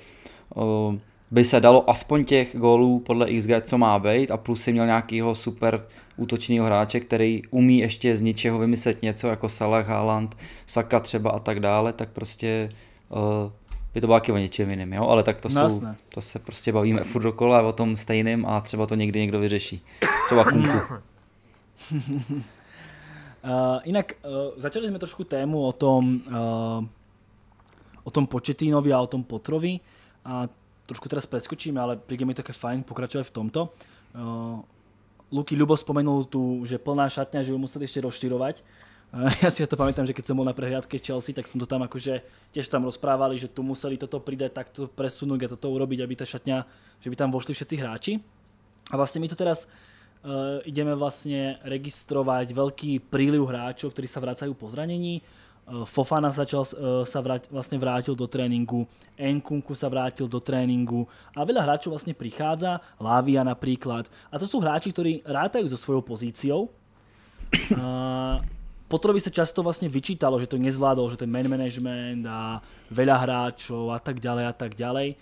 eh, by se dalo aspoň těch gólů podle XG, co má být a plus si měl nějakýho super útočního hráče, který umí ještě z ničeho vymyslet něco, jako Salah, Haaland, Saka třeba a tak dále, tak prostě uh, by to bylo taky o něčem jiným, jo? ale tak to, no jsou, to se prostě bavíme furt dokola o tom stejným a třeba to někdy někdo vyřeší. Třeba Kunku. uh, <laughs> jinak uh, začali jsme trošku tému o tom, uh, o tom Početínovi a o tom Potrovi a trošku teraz preskočíme, ale príde mi také fajn pokračovať v tomto. Uh, Luky Ľubo spomenul tu, že plná šatňa, že ju museli ešte rozširovať. Uh, <laughs> ja si ja to pamätám, že keď som bol na prehliadke Chelsea, tak som to tam akože tiež tam rozprávali, že tu museli toto pridať, takto presunúť a toto urobiť, aby tá šatňa, že by tam vošli všetci hráči. A vlastne my tu teraz uh, ideme vlastne registrovať veľký príliv hráčov, ktorí sa vracajú po zranení. Eh, Fofana začal eh, sa vrát, vlastne vrátil do tréningu, Enkunku sa vrátil do tréningu a veľa hráčov vlastne prichádza, Lavia napríklad. A to sú hráči, ktorí rátajú so svojou pozíciou. A eh, Potrovi sa často vlastne vyčítalo, že to nezvládol, že ten man management a veľa hráčov a tak ďalej a tak ďalej.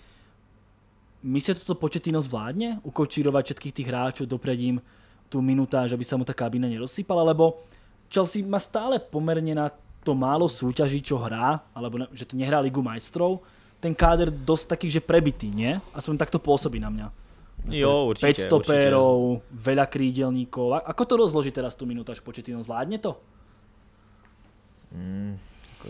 Myslíte, toto Početino zvládne? Ukočírovať všetkých tých hráčov, dopredím tú minutáž, aby sa mu tá kabína nerozsýpala? lebo Chelsea má stále poměrně na to málo súťaží, čo hrá, alebo že to nehrá Ligu majstrov, ten káder dosť taký, že prebitý, nie? Aspoň to pôsobí na mňa. Jo, určite. 500 určite. pérov, veľa krídelníkov. Ako to rozloží teraz tu minútaž početino? Zvládne to? Mm,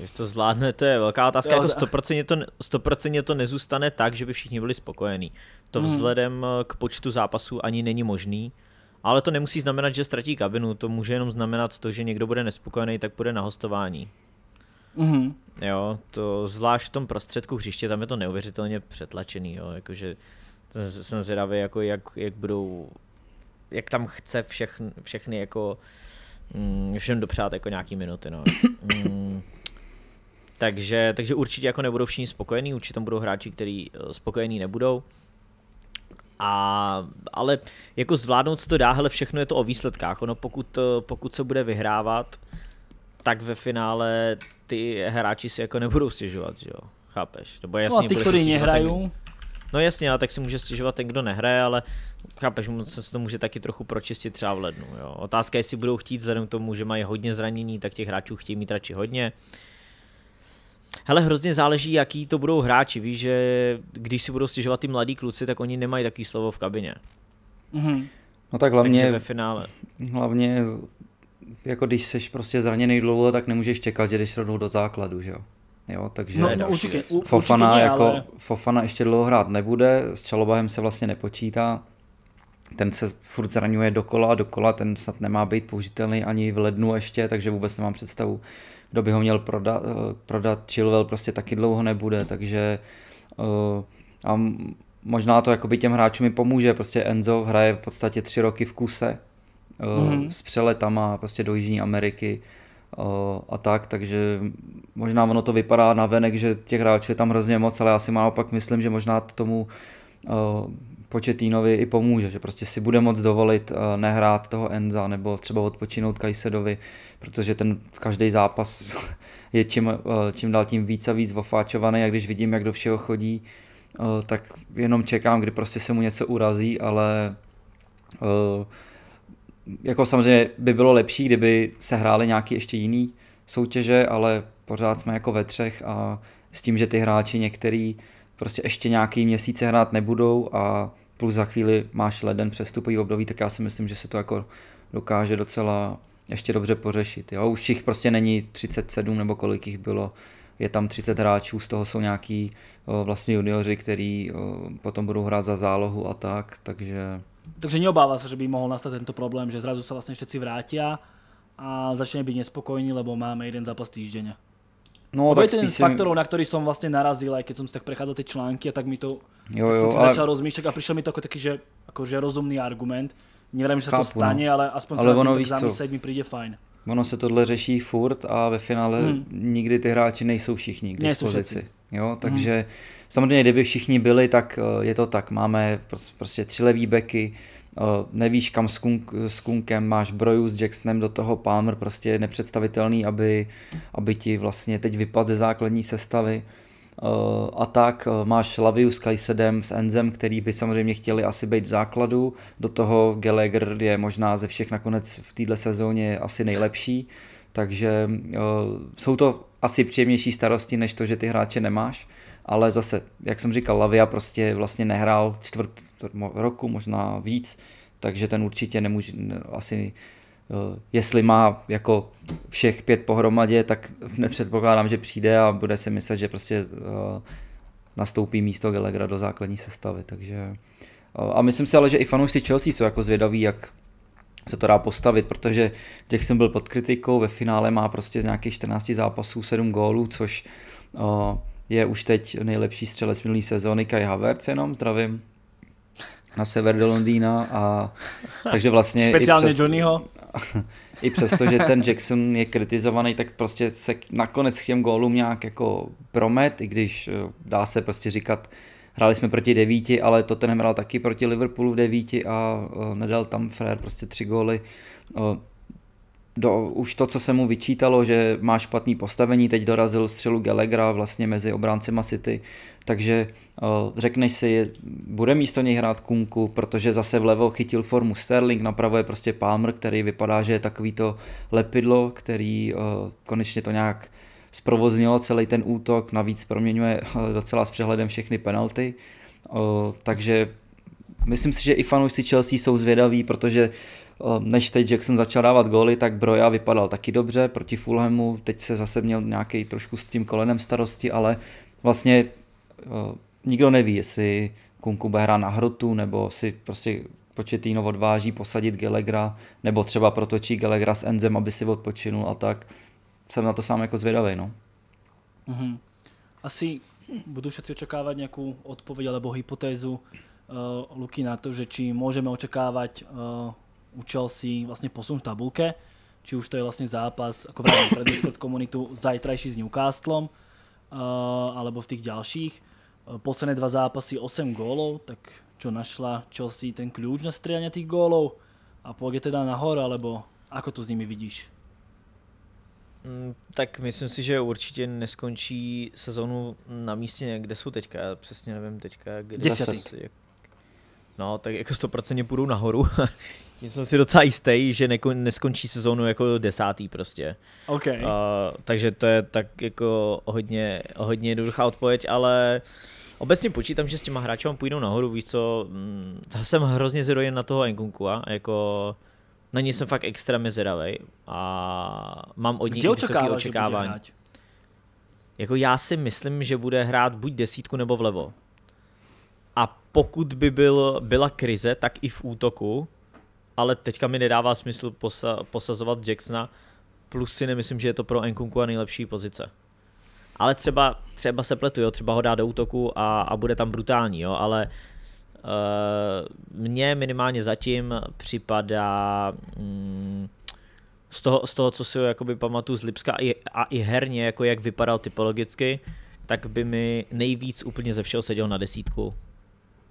jestli to zvládne, to je velká otázka. Jo, jako 100%, to, 100% to nezůstane tak, že by všichni byli spokojení. To hmm. vzhledem eh, k počtu zápasů ani není možný. Ale to nemusí znamenat, že ztratí kabinu, to může jenom znamenat to, že někdo bude nespokojený, tak bude na hostování. Mm-hmm. Jo, to zvlášť v tom prostředku hřiště, tam je to neuvěřitelně přetlačený, jo, jakože jsem zvědavý, jako jak, jak budou, jak tam chce všechn, všechny jako, mm, všem dopřát jako nějaký minuty, no. Mm. takže, takže určitě jako nebudou všichni spokojení, určitě tam budou hráči, kteří eh, spokojení nebudou. A, ale jako zvládnout se to dá, hele, všechno je to o výsledkách. Ono pokud, eh, pokud se bude vyhrávat, tak ve finále ty hráči si jako nebudou stěžovat, že jo? Chápeš? Nebo jasně, no a ty, kteří nehrajou. no jasně, ale tak si může stěžovat ten, kdo nehraje, ale chápeš, se to může taky trochu pročistit třeba v lednu. Jo? Otázka je, jestli budou chtít, vzhledem k tomu, že mají hodně zranění, tak těch hráčů chtějí mít radši hodně. Uh, Hele, hrozně záleží, jaký to budou hráči. Víš, že když si budou stěžovat ty mladí kluci, tak oni nemají takový slovo v kabině. Mm-hmm. No tak hlavně, Takže ve finále. hlavně jako když seš prostě zraněný dlouho, tak nemůžeš čekat, že jdeš rovnou do základu, že jo? Jo, takže no, no, určitě, u, Fofana, určitě jako, ale... Fofana ještě dlouho hrát nebude, s Čalobahem se vlastně nepočítá, ten se furt zraňuje dokola a dokola, ten snad nemá být použitelný ani v lednu ještě, takže vůbec nemám představu, uh, kdo by ho měl prodat, prodat Chilwell prostě taky dlouho nebude, takže eh, a možná to jakoby těm hráčům i pomůže, prostě Enzo hraje v podstatě tři roky v kuse mm-hmm. s přeletama prostě do Jižní Ameriky eh, a tak, takže možná ono to vypadá na venek, že těch hráčů je tam hrozně moc, ale já si naopak myslím, že možná to tomu Početínovi i pomůže, že prostě si bude moc dovolit eh, nehrát toho Enza nebo třeba odpočinout Kajsedovi, protože ten v každý zápas <laughs> je čím, eh, čím dál tím víc a víc ofáčovaný a když vidím, jak do všeho chodí, eh, tak jenom čekám, kdy prostě se mu něco urazí, ale jako samozřejmě by bylo lepší, kdyby se hrály nějaký ještě jiný soutěže, ale pořád jsme jako ve třech a s tím, že ty hráči některý uh, prostě ještě nějaký měsíce hrát nebudou a plus za chvíli máš leden přestupový období, tak já si myslím, že se to jako dokáže docela ještě dobře pořešit. Jo? Už jich prostě není 37 nebo kolik jich bylo, je tam 30 hráčů, z toho jsou nějaký o, vlastně junioři, který o, potom budou hrát za zálohu a tak, takže... Takže neobává se, že by mohl nastat tento problém, že zrazu se vlastně všetci vrátí a začne být nespokojní, lebo máme jeden zápas týždenne. No, to je ten z faktorov, na ktorý som vlastne narazil, aj keď som si tak prechádzal tie články a tak mi to, jo, jo, tak som ale... začal rozmýšľať a prišiel mi to ako taký, že, jako, že rozumný argument. Neviem, že sa Chápu, to no. stane, no. ale aspoň ale sa tým tak zamyslieť mi príde fajn. Ono se tohle řeší furt a ve finále hmm. nikdy ty hráči nejsou všichni k dispozici. Jo, hmm. takže hmm. samozřejmě, kdyby všichni byli, tak eh, je to tak. Máme prostě tři levý beky, Eh, nevíš kam s, kunk, s Kunkem, máš Broju s Jacksonem, do toho Palmer, prostě je nepředstavitelný, aby, aby ti vlastně teď vypadl ze základní sestavy. Eh, a tak eh, máš Laviu s Kajsedem, s Enzem, který by samozřejmě chtěli asi být v základu. Do toho Gallagher je možná ze všech nakonec v této sezóně asi nejlepší. Takže jsou to asi příjemnější starosti, než to, že ty hráče nemáš ale zase, jak jsem říkal, Lavia prostě vlastně nehrál čtvrt, roku, možná víc, takže ten určitě nemůže, asi eh, jestli má jako všech pět pohromadě, tak <laughs> nepředpokládám, že přijde a bude si myslet, že prostě eh, nastoupí místo Gelegra do základní sestavy, takže eh, a myslím si ale, že i fanoušci Chelsea jsou jako zvědaví, jak se to dá postavit, protože jsem byl pod kritikou, ve finále má prostě z nějakých 14 zápasů 7 gólů, což je už teď nejlepší střelec minulý sezóny Kai Havertz jenom, zdravím na sever do Londýna a <laughs> takže vlastně speciálně i přes, Johnnyho. <laughs> I přesto, že ten Jackson je kritizovaný, tak prostě se nakonec k těm gólům nějak jako promet, i když eh, dá se prostě říkat, hráli jsme proti devíti, ale to ten hrál taky proti Liverpoolu v devíti a eh, nedal tam Frér prostě tři góly. Eh, do, už to, co se mu vyčítalo, že má špatný postavení, teď dorazil střelu Gallaghera vlastně mezi obráncema City, takže eh, řekneš si, bude místo něj hrát Kunku, protože zase vlevo chytil formu Sterling, napravo je prostě Palmer, který vypadá, že je takový to lepidlo, který eh, konečně to nějak zprovoznilo celý ten útok, navíc proměňuje eh, docela s přehledem všechny penalty, takže myslím si, že i fanoušci Chelsea jsou zvědaví, protože Ehm, než teď Jackson začal dávat góly, tak Broja vypadal taky dobře proti Fulhamu, teď se zase měl nějaký trošku s tím kolenem starosti, ale vlastně ehm, nikdo neví, jestli Kunku bude hrát na hrotu, nebo si prostě početýno odváží posadit Gelegra, nebo třeba protočí Gelegra s Enzem, aby si odpočinul a tak. Jsem na to sám jako zvědavý, no. Mm-hmm. Asi budu všetci očekávat nějakou odpověď alebo hypotézu uh, Luky na to, že či můžeme očekávat. Eh, u Chelsea vlastne posun v tabulke, či už to je vlastne zápas, ako vrátim pre Discord komunitu, zajtrajší s Newcastlom, uh, eh, alebo v tých ďalších. Eh, Posledné dva zápasy 8 gólov, tak čo našla Chelsea ten kľúč na strieľanie tých gólov a pôjde teda nahor, alebo ako to s nimi vidíš? Mm, tak myslím si, že určitě neskončí sezonu na místě, kde jsou teďka. Já přesně nevím teďka, kde. Desátý. No, tak jako stoprocentně půjdou nahoru. <laughs> Tím jsem si docela jistý, že neko, neskončí sezónu jako desátý prostě. Okay. Uh, takže to je tak jako hodně, hodně jednoduchá odpověď, ale obecně počítám, že s těma hráči půjdou nahoru, víš co, já mm, jsem hrozně zvědavý na toho a jako na něj jsem fakt extrémně zvědavý a mám od něj vysoké očekávání. Jako já si myslím, že bude hrát buď desítku nebo vlevo. A pokud by byl, byla krize, tak i v útoku, ale teďka mi nedává smysl posa- posazovat Jacksona, plus si nemyslím, že je to pro Nkunku a nejlepší pozice. Ale třeba, třeba se pletu, jo, třeba ho dá do útoku a, a bude tam brutální, jo, ale uh, mně minimálně zatím připadá mm, z, toho, z toho, co si jakoby pamatuju z Lipska a i, a i herně, jako jak vypadal typologicky, tak by mi nejvíc úplně ze všeho seděl na desítku.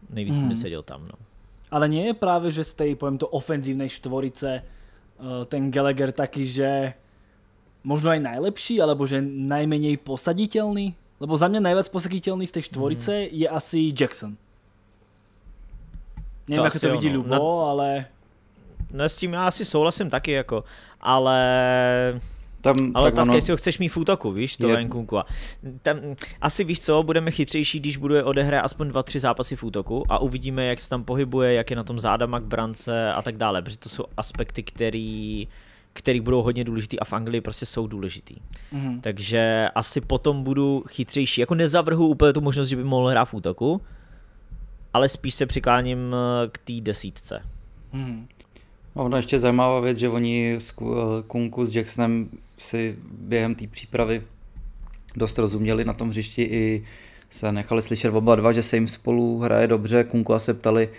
Nejvíc mm. by mi hmm. seděl tam, no. Ale nie je práve, že z tej, poviem to, ofenzívnej štvorice eh, ten Gallagher taký, že možno aj najlepší, alebo že najmenej posaditeľný? Lebo za mňa najviac posaditeľný z tej štvorice mm. je asi Jackson. Nevím, ako to vidí Ľubo, no- ale... No s tím já asi souhlasím taky, jako, ale tam, Ale otázka, ono... jestli ho chceš mít v útoku, víš, to je... Nkunkua. Tam, asi víš co, budeme chytřejší, když bude odehrát aspoň 2-3 zápasy v útoku a uvidíme, jak se tam pohybuje, jak je na tom zádama k brance a tak dále, protože to jsou aspekty, který který budou hodně důležitý a v Anglii prostě jsou důležitý. Mm. Takže asi potom budu chytřejší. Jako nezavrhu úplně tu možnost, že by mohl hrát v útoku, ale spíš se přikláním eh, k té desítce. Mm. Ono ještě zajímavá věc, že oni s eh, Kunku s Jacksonem si během té přípravy dost rozuměli na tom hřišti i se nechali slyšet oba dva, že se jim spolu hraje dobře. Kunku a se ptali,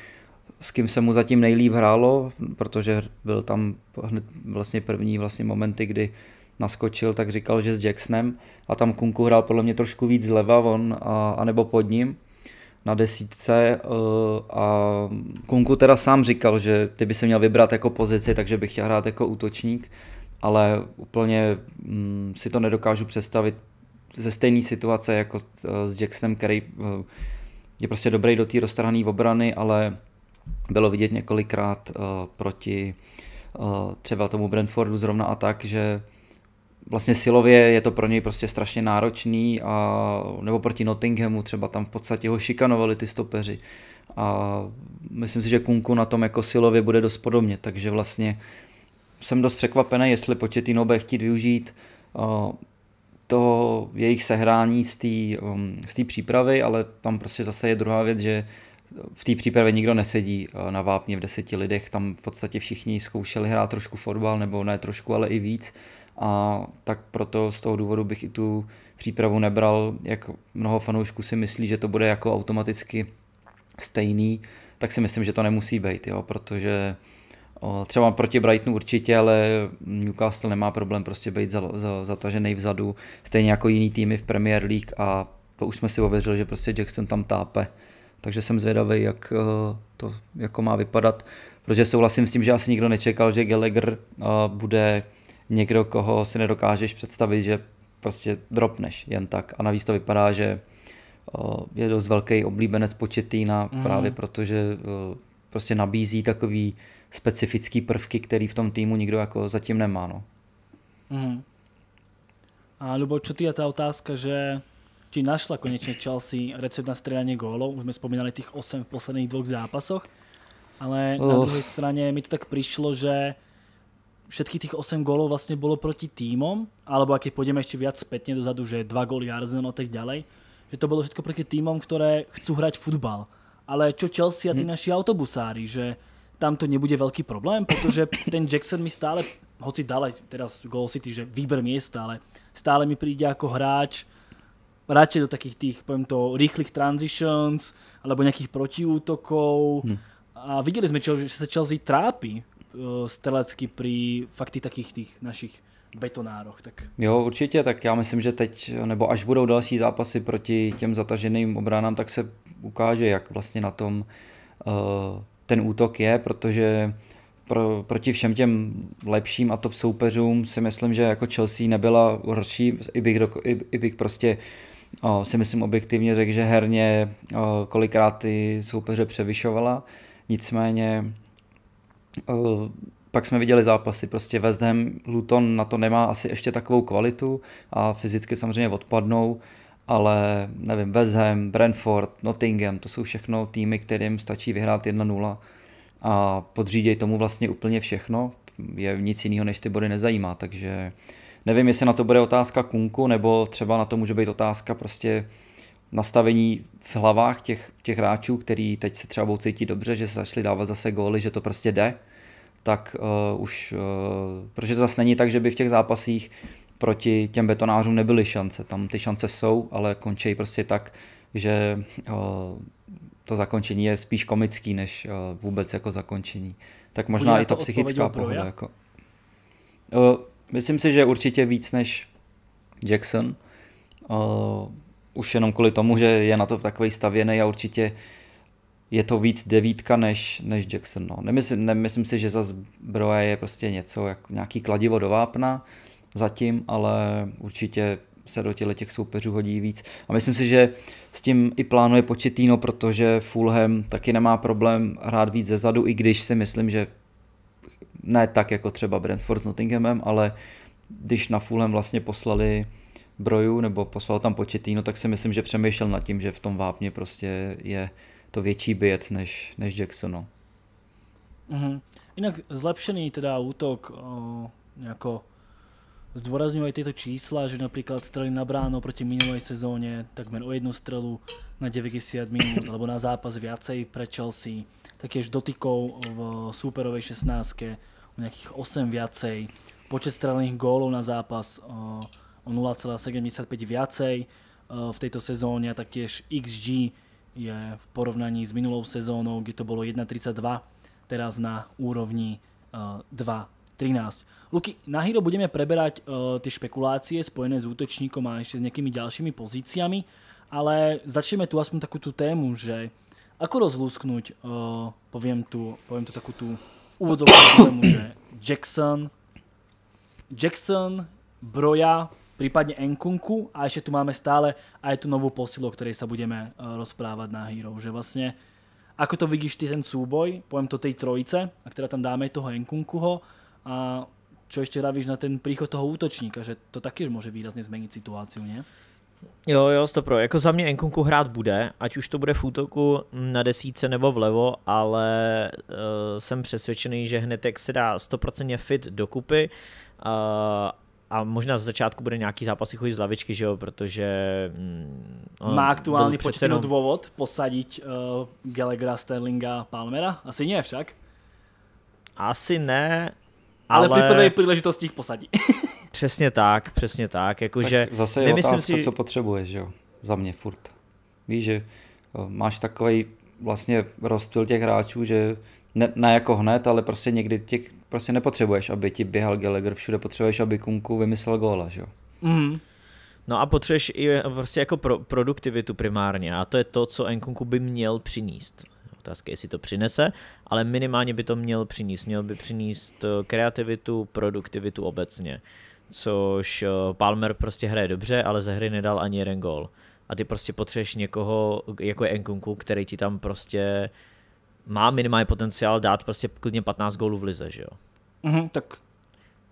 s kým se mu zatím nejlíp hrálo, protože byl tam hned vlastně první vlastně momenty, kdy naskočil, tak říkal, že s Jacksonem a tam Kunku hrál podle mě trošku víc zleva on a, a nebo pod ním na desítce eh, a Kunku teda sám říkal, že kdyby se měl vybrat jako pozici, takže bych chtěl hrát jako útočník, ale úplně mm, si to nedokážu představit ze stejné situace jako eh, s Jacksonem, který eh, je prostě dobrý do té roztrhané obrany, ale bylo vidět několikrát uh, proti uh, třeba tomu Brentfordu zrovna a tak, že vlastně silově je to pro něj prostě strašně náročný a nebo proti Nottinghamu třeba tam v podstatě ho šikanovali ty stopeři a myslím si, že Kunku na tom jako silově bude dost podobně, takže vlastně uh, jsem dost překvapený, jestli Pochettino bude chtít využít eh, to jejich sehrání ehm, z té přípravy, ale tam prostě zase je druhá věc, že v té přípravě nikdo nesedí eh, na vápně v deseti lidech, tam v podstatě všichni zkoušeli hrát trošku fotbal, nebo ne trošku, ale i víc. A tak proto z toho důvodu bych i tu přípravu nebral, jak mnoho fanoušků si myslí, že to bude jako automaticky stejný, tak si myslím, že to nemusí být, jo, protože Třeba proti Brightonu určitě, ale Newcastle nemá problém prostě být za, za, zatažený vzadu, stejně jako jiný týmy v Premier League a to už jsme si ověřili, že prostě Jackson tam tápe. Takže jsem zvědavý, jak eh, to jako má vypadat, protože souhlasím s tím, že asi nikdo nečekal, že Gallagher eh, bude někdo, koho si nedokážeš představit, že prostě dropneš jen tak. A navíc to vypadá, že eh, je dost velký oblíbenec početý na mm. právě protože prostě nabízí takový specifické prvky, které v tom týmu nikdo jako zatím nemá. No. Mm. A Lubo, čo ty je ta otázka, že či našla konečně Chelsea recept na střelání gólov? Už jsme spomínali těch 8 v posledních dvou zápasoch, ale oh. na druhé straně mi to tak přišlo, že všetky těch 8 gólov vlastně bylo proti týmom, alebo jak půjdeme ještě viac zpětně dozadu, že dva góly Arsenal a tak dále, že to bylo všechno proti týmom, které chcou hrát fotbal, Ale čo Chelsea a ty hmm. naši autobusáři, že tam to nebude veľký problém, protože ten Jackson mi stále, hoci dále teraz Goal City, že výber miesta, ale stále mi príde ako hráč radšej do takých tých, poviem to, rýchlych transitions, alebo nejakých protiútokov. Hm. A videli sme, že sa Chelsea trápi e, strelecky pri fakt takých tých našich betonároch. Tak... Jo, určitě, tak já myslím, že teď, nebo až budou další zápasy proti těm zataženým obránám, tak se ukáže, jak vlastně na tom uh, ten útok je, protože pro, proti všem těm lepším a top soupeřům si myslím, že jako Chelsea nebyla horší, i bych, do, i, i bych prostě o, si myslím objektivně řekl, že herně o, kolikrát ty soupeře převyšovala, nicméně o, pak jsme viděli zápasy, prostě West Ham, Luton na to nemá asi ještě takovou kvalitu a fyzicky samozřejmě odpadnou, ale nevím, West Ham, Brentford, Nottingham, to jsou všechno týmy, kterým stačí vyhrát 1-0 a podřídějí tomu vlastně úplně všechno, je nic jiného, než ty body nezajímá, takže nevím, jestli na to bude otázka Kunku, nebo třeba na to může být otázka prostě nastavení v hlavách těch, těch hráčů, který teď se třeba cítit dobře, že se začali dávat zase góly, že to prostě jde, tak uh, už, uh, protože to zase není tak, že by v těch zápasích proti těm betonářům nebyly šance. Tam ty šance jsou, ale končí prostě tak, že eh, to zakončení je spíš komický, než eh, vůbec jako zakončení. Tak možná Udělá i ta psychická pohoda. Jako. Eh, myslím si, že určitě víc než Jackson. Už jenom kvůli tomu, že je na to v takový stavěný a určitě je to víc devítka než, než Jackson. No. Nemyslím, nemyslím si, že za zbroje je prostě něco, jako nějaký kladivo do vápna, zatím, ale určitě se do těle těch soupeřů hodí víc. A myslím si, že s tím i plánuje početíno, protože Fulham taky nemá problém hrát víc zezadu, i když si myslím, že ne tak jako třeba Brentford s Nottinghamem, ale když na Fulham vlastně poslali broju nebo poslal tam početíno, tak si myslím, že přemýšlel nad tím, že v tom vápně prostě je to větší bět než, než Jackson. Mm-hmm. Jinak zlepšený teda útok o, jako Zdôrazňujú aj tieto čísla, že napríklad strely na bráno proti minulej sezóne takmer o jednu strelu na 90 minút, alebo na zápas viacej pre Chelsea, taktiež dotykov v súperovej 16 o nejakých 8 viacej, počet strelených gólov na zápas eh, o 0,75 viacej eh, v tejto sezóne a taktiež XG je v porovnaní s minulou sezónou, kde to bolo 1,32, teraz na úrovni 2 eh, 13. Luky, na Hero budeme preberať uh, eh, tie špekulácie spojené s útočníkom a ešte s nejakými ďalšími pozíciami, ale začneme tu aspoň takú tú tému, že ako rozlúsknuť, uh, eh, poviem, tu, poviem tu takú tú úvodzovú <coughs> tému, že Jackson, Jackson, Broja, prípadne Enkunku a ešte tu máme stále aj tú novú posilu, o ktorej sa budeme uh, eh, rozprávať na Hero, že vlastne ako to vidíš ty ten súboj, poviem to tej trojice, a teda tam dáme toho Enkunkuho, a čo ešte vravíš na ten príchod toho útočníka, že to taky může výrazně změnit situaci, ne? Jo, jo, stopro. Jako za mě Enkunku hrát bude, ať už to bude v útoku na desíce nebo vlevo, ale uh, jsem přesvědčený, že hned jak se dá 100% fit dokupy uh, eh, a možná z začátku bude nějaký zápasy chodit z lavičky, že jo, protože... Um, Má aktuální přece jenom... důvod posadit uh, Gallaghera, Sterlinga, Palmera? Asi ne však? Asi ne, ale, ale... při první příležitosti jich posadí. <laughs> přesně tak, přesně tak. Jakože tak zase je otázka, si... co potřebuješ, jo? Za mě furt. Víš, že eh, máš takový vlastně rozstyl těch hráčů, že ne, ne jako hned, ale prostě někdy těch prostě nepotřebuješ, aby ti běhal Gallagher, všude potřebuješ, aby Kunku vymyslel góla, že jo? Mm. No a potřebuješ i eh, prostě jako pro, produktivitu primárně a to je to, co Nkunku by měl přinést. Otázka, jestli to přinese, ale minimálně by to měl přinést. Měl by přinést eh, kreativitu, produktivitu obecně. Což eh, Palmer prostě hraje dobře, ale ze hry nedal ani jeden gol. A ty prostě potřebuješ někoho, jako je Enkunku, který ti tam prostě má minimální potenciál dát prostě klidně 15 gólů v lize, že jo? Mm-hmm, tak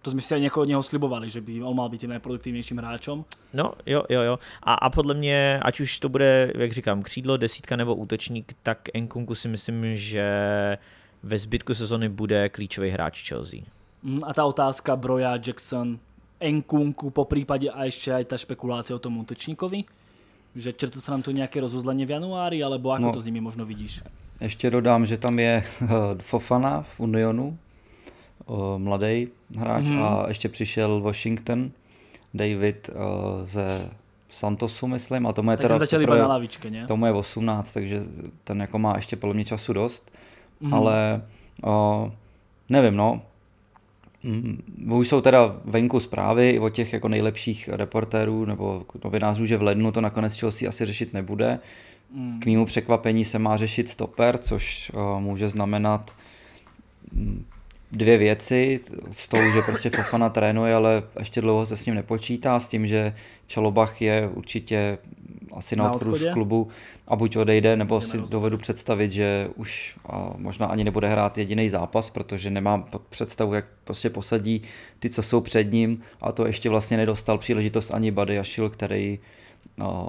to jsme si ani jako od něho slibovali, že by on mal být tím nejproduktivnějším hráčem. No, jo, jo, jo. A, a podle mě, ať už to bude, jak říkám, křídlo, desítka nebo útočník, tak Enkunku si myslím, že ve zbytku sezony bude klíčový hráč Chelsea. Mm, a ta otázka Broja, Jackson, Enkunku, po případě a ještě aj ta špekulace o tom útočníkovi? Že čertat se nám tu nějaké rozuzlenie v januári, alebo jak no, to s nimi možno vidíš? Ještě dodám, že tam je <laughs> Fofana v Unionu, Eh, mladý hráč mm-hmm. a ještě přišel Washington, David uh, ze Santosu, myslím, a tomu je tak teda teprve, na lavičke, ne? tomu je 18, takže ten jako má ještě podle mě času dost, mm-hmm. ale uh, nevím, no, mm, už jsou teda venku zprávy o těch jako nejlepších reportérů nebo novinářů, že v lednu to nakonec Chelsea asi řešit nebude. Mm. K mému překvapení se má řešit stoper, což uh, může znamenat dvě věci, s tou, že prostě Fofana trénuje, ale ještě dlouho se s ním nepočítá, s tím, že Čalobach je určitě asi na, na odchodu z klubu a buď odejde, nebo si dovedu představit, že už možná ani nebude hrát jediný zápas, protože nemám představu, jak prostě posadí ty, co jsou před ním a to ještě vlastně nedostal příležitost ani Bady Ašil, který no,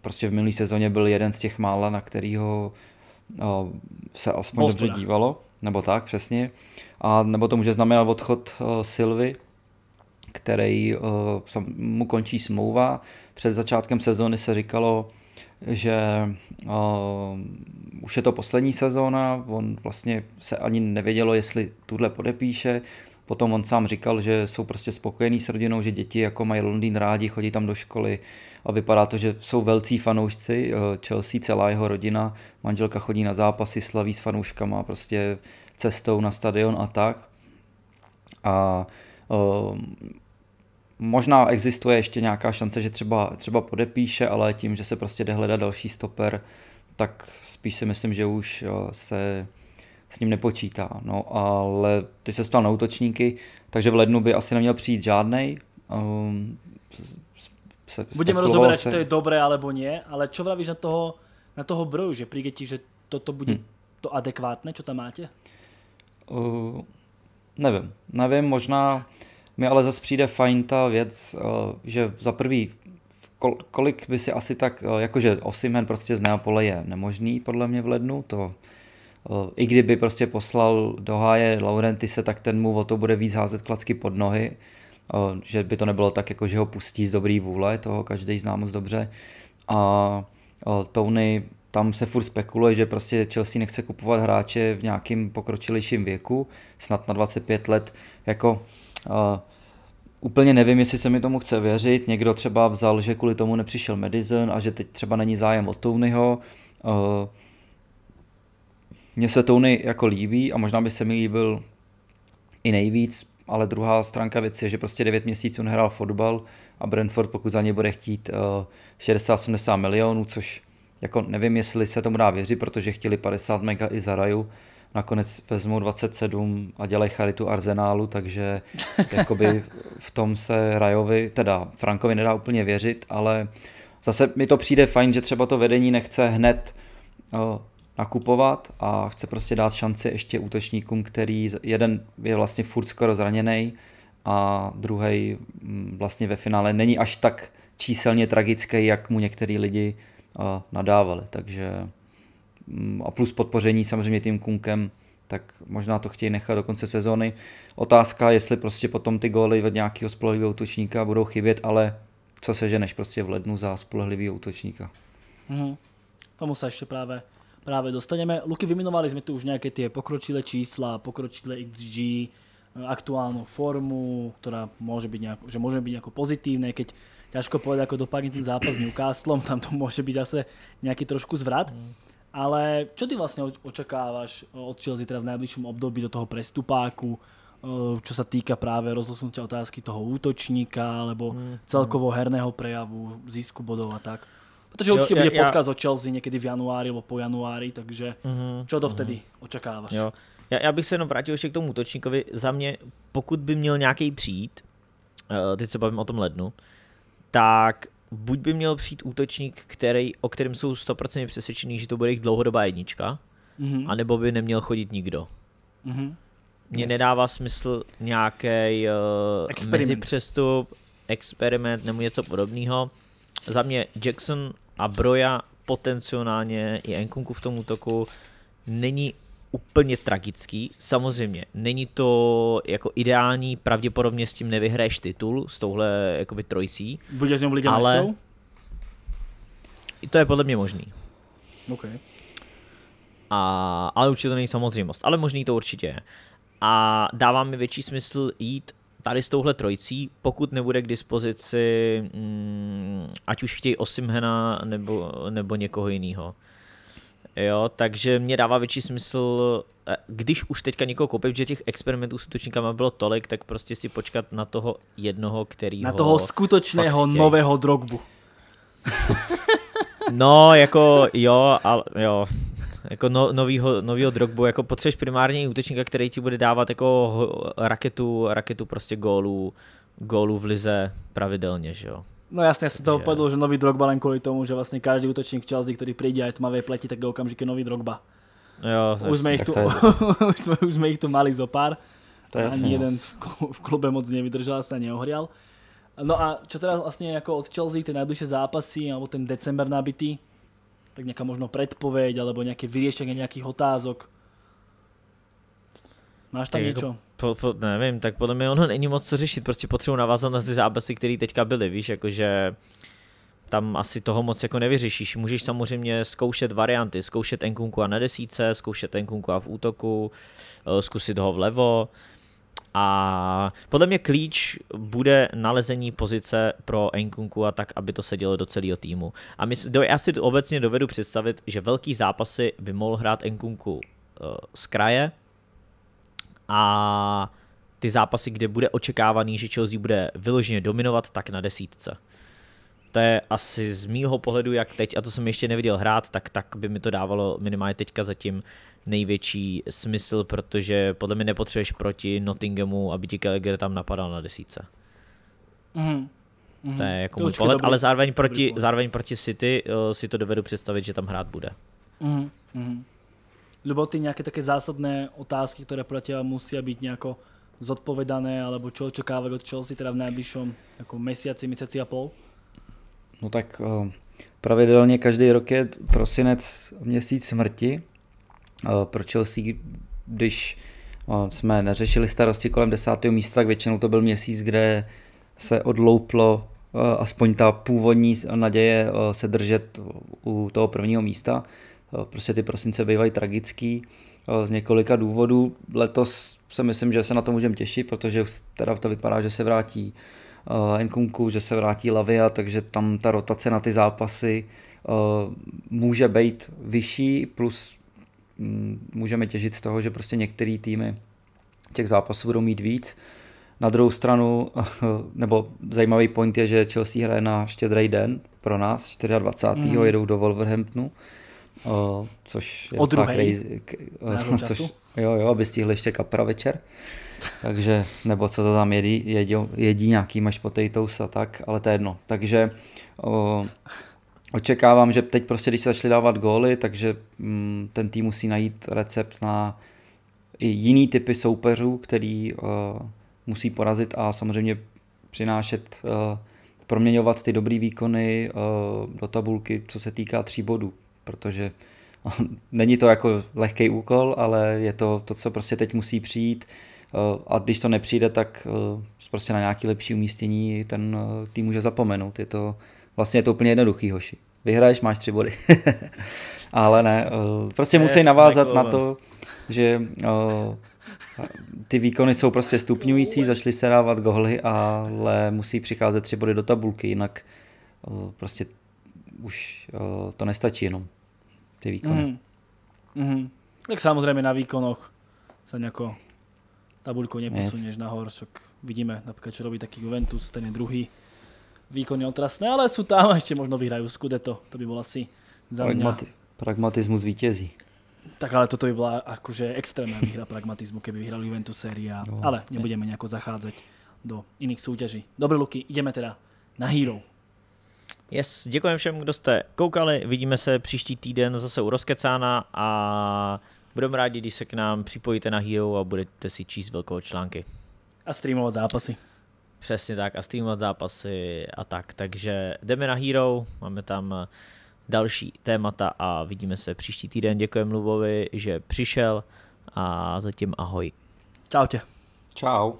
prostě v minulé sezóně byl jeden z těch mála, na kterýho no, se aspoň Most dobře dívalo nebo tak přesně, a nebo to může znamenat odchod uh, eh, Silvy, který uh, mu končí smlouva. Před začátkem sezóny se říkalo, že uh, už je to poslední sezóna, on vlastně se ani nevědělo, jestli tuhle podepíše, Potom on sám říkal, že jsou prostě spokojení s rodinou, že děti jako mají Londýn rádi, chodí tam do školy a vypadá to, že jsou velcí fanoušci eh, Chelsea, celá jeho rodina. Manželka chodí na zápasy, slaví s fanouškama, prostě cestou na stadion a tak. A um, možná existuje ještě nějaká šance, že třeba, třeba podepíše, ale tím, že se prostě jde hledat další stoper, tak spíš si myslím, že už eh, se s ním nepočítá. No, ale ty se stal na útočníky, takže v lednu by asi neměl přijít žádný. Um, Budeme rozoberať, se... či to je dobré alebo ne, ale čo vravíš na toho, na toho broju, že príde ti, že toto bude hmm. to adekvátné, čo tam máte? Uh, nevím, nevím, možná mi ale zase přijde fajn ta věc, uh, že za prvý kol, kolik by si asi tak, uh, jakože Osimen prostě z Neapole je nemožný podle mě v lednu, to Eh, i kdyby prostě poslal do háje Laurentise, tak ten mu o to bude víc házet klacky pod nohy, eh, že by to nebylo tak, jako že ho pustí z dobrý vůle, toho každý zná moc dobře. A eh, Tony, tam se furt spekuluje, že prostě Chelsea nechce kupovat hráče v nějakým pokročilejším věku, snad na 25 let, jako úplně nevím, jestli se mi tomu chce věřit. Někdo třeba vzal, že kvůli tomu nepřišel Madison a že teď třeba není zájem o Tonyho. Uh, mně se Tony jako líbí a možná by se mi líbil i nejvíc, ale druhá stránka věci je, že prostě 9 měsíců nehrál fotbal a Brentford, pokud za ně bude chtít 60-70 eh, milionů, což jako nevím, jestli se tomu dá věřit, protože chtěli 50 mega i za raju, nakonec vezmu 27 a dělají charitu Arzenálu, takže <laughs> jakoby v tom se Rajovi, teda Frankovi nedá úplně věřit, ale zase mi to přijde fajn, že třeba to vedení nechce hned eh, nakupovat a chce prostě dát šanci ještě útočníkům, který jeden je vlastně furt skoro zraněný a druhý mm, vlastně ve finále není až tak číselně tragický, jak mu některý lidi eh, nadávali. Takže mm, a plus podpoření samozřejmě tím Kunkem, tak možná to chtějí nechat do konce sezóny. Otázka, jestli prostě potom ty góly od nějakého spolehlivého útočníka budou chybět, ale co se ženeš prostě v lednu za spolehlivého útočníka. Mm-hmm. Tomu se ještě právě právě dostaneme. Luky, vyminovali jsme tu už nějaké ty pokročilé čísla, pokročilé XG, aktuálnu formu, která může být nějak, že může být nějak pozitívne, keď ťažko povedať, ako dopadne ten zápas s Newcastle, tam to môže byť zase nejaký trošku zvrat. Mm. Ale čo ty vlastne očakávaš od Chelsea teda v najbližšom období do toho prestupáku, čo sa týka práve rozhodnutia otázky toho útočníka, alebo hmm, hmm. celkovo herného prejavu, zisku bodov a tak? Protože určitě bude já, podcast o Chelsea někdy v januári nebo po januári, takže uh-huh, mhm. čo dovtedy mhm. uh-huh. očekáváš? Jo. Já, já bych se jenom vrátil ještě k tomu útočníkovi. Za mě, pokud by měl nějaký přijít, eh, teď se bavím o tom lednu, tak buď by měl přijít útočník, který, o kterém jsou 100% přesvědčený, že to bude jich dlouhodobá jednička, uh-huh. Mhm. anebo by neměl chodit nikdo. Uh-huh. Mně yes. nedává smysl nějaký uh, eh, mezipřestup, experiment nebo něco podobného. Za mě Jackson a Broja potenciálně i Enkunku v tom útoku není úplně tragický. Samozřejmě, není to jako ideální, pravděpodobně s tím nevyhraješ titul, s touhle jakoby trojcí. Bude s ním Liga ale I to je podle mě možný. Okay. A, ale určitě to není samozřejmost, ale možný to určitě je. A dává mi větší smysl jít tady s touhle trojcí, pokud nebude k dispozici, mm, ať už chtějí Osimhena nebo, nebo někoho jiného. Jo, takže mě dává větší smysl, eh, když už teďka někoho koupit, že těch experimentů s útočníkama bylo tolik, tak prostě si počkat na toho jednoho, který Na toho skutečného nového drogbu. no, jako jo, ale jo, jako no, novýho, novýho drogbu, jako potřebuješ primárně útočníka, který ti bude dávat jako raketu, raketu prostě gólů, gólů v lize pravidelně, že jo. No jasně, jsem to povedl, že nový Drogba len kvůli tomu, že vlastně každý útočník Chelsea, který přijde a je tmavé pleti, tak je okamžitě nový Drogba. Jo, už, jsme jich tu, <laughs> už, jsme, už jsme jich tu mali zopár. To je Ani jeden v, v klube moc nevydržel, se neohrial. No a čo teda vlastně jako od Chelsea, ty nejbližší zápasy, nebo ten december nabitý, tak nejaká možno predpoveď alebo nejaké vyriešenie nejakých otázok. Máš tam tak něco? Jako po, po, nevím, tak podle mě ono není moc co řešit, prostě potřebuji navázat na ty zápasy, které teďka byly, víš, jakože tam asi toho moc jako nevyřešíš. Můžeš samozřejmě zkoušet varianty, zkoušet Enkunku a na desíce, zkoušet Enkunku a v útoku, eh, zkusit ho vlevo, a podle mě klíč bude nalezení pozice pro Enkunku a tak, aby to sedělo do celého týmu. A my, já si obecně dovedu představit, že velký zápasy by mohl hrát Enkunku eh, z kraje a ty zápasy, kde bude očekávaný, že Chelsea bude vyloženě dominovat, tak na desítce. To je asi z mýho pohledu, jak teď, a to jsem ještě neviděl hrát, tak, tak by mi to dávalo minimálně teďka zatím největší smysl, protože podle mě nepotřebuješ proti Nottinghamu, aby ti Gallagher tam napadal na desíce. Mm. hmm To je jako to můj pohled, ale zároveň proti, zároveň proti City eh, si to dovedu představit, že tam hrát bude. Mm. Mm. Lubo, ty nějaké také zásadné otázky, které pro teba musí být nějak zodpovedané, alebo čo očekávat od Chelsea teda v nejbližším jako měsíci, měsíci a půl? No tak eh, pravidelně každý rok je prosinec měsíc smrti, Eh, pro Chelsea, když eh, jsme neřešili starosti kolem desátého místa, tak většinou to byl měsíc, kde se odlouplo eh, aspoň ta původní naděje se držet u toho prvního místa. Prostě ty prosince bývají tragický z několika důvodů. Letos se myslím, že se na to můžeme těšit, protože teda to vypadá, že se vrátí Nkunku, že se vrátí Lavia, takže tam ta rotace na ty zápasy může být vyšší, plus Mm, můžeme těžit z toho, že prostě některé týmy těch zápasů budou mít víc. Na druhou stranu, <laughs> nebo zajímavý point je, že Chelsea hraje na štědrý den pro nás, 24. Mm. jedou do Wolverhamptonu, což je Od docela crazy. <laughs> což, jo, jo, aby stihli ještě kapra večer. Takže, nebo co to tam jedí, jedí, jedí nějaký až potatoes a tak, ale to je jedno. Takže o, očekávám, že teď prostě, když se začaly dávat góly, takže mm, ten tým musí najít recept na i jiný typy soupeřů, který uh, musí porazit a samozřejmě přinášet, uh, proměňovat ty dobrý výkony uh, do tabulky, co se týká tří bodů, protože uh, <laughs> není to jako lehký úkol, ale je to to, co prostě teď musí přijít uh, a když to nepřijde, tak uh, prostě na nějaké lepší umístění ten uh, tým může zapomenout. Je to Vlastně je to úplně jednoduchý, hoši. Vyhraješ, máš tři body. <laughs> Ale ne, eh, prostě musí navázat na to, že eh, ty výkony jsou prostě stupňující, začaly se dávat gohly, ale musí přicházet tři body do tabulky, jinak eh, prostě už to nestačí jenom ty výkony. Mm. Mm. Tak samozřejmě na výkonoch se nějako tabulku neposuneš yes. nahor, však vidíme například, co robí taký Juventus, ten je druhý, výkony otrasné, ale sú tam a ešte možno vyhrajú Scudetto. To by bol asi za Pragmati- mňa. Pragmatizmus vítězí. Tak ale toto by byla akože extrémna výhra pragmatizmu, keby vyhrál Juventus Serie No, ale nebudeme nejako zachádzať do iných súťaží. Dobre, Luky, ideme teda na Hero. Yes, děkujeme všem, kdo jste koukali. Vidíme se příští týden zase u Rozkecána a budeme rádi, když se k nám připojíte na Hero a budete si číst velkou články. A streamovat zápasy. Přesně tak, a streamovat zápasy a tak. Takže jdeme na Hero, máme tam eh, další témata a vidíme se příští týden. Děkujeme Lubovi, že přišel a zatím ahoj. Čau tě. Čau.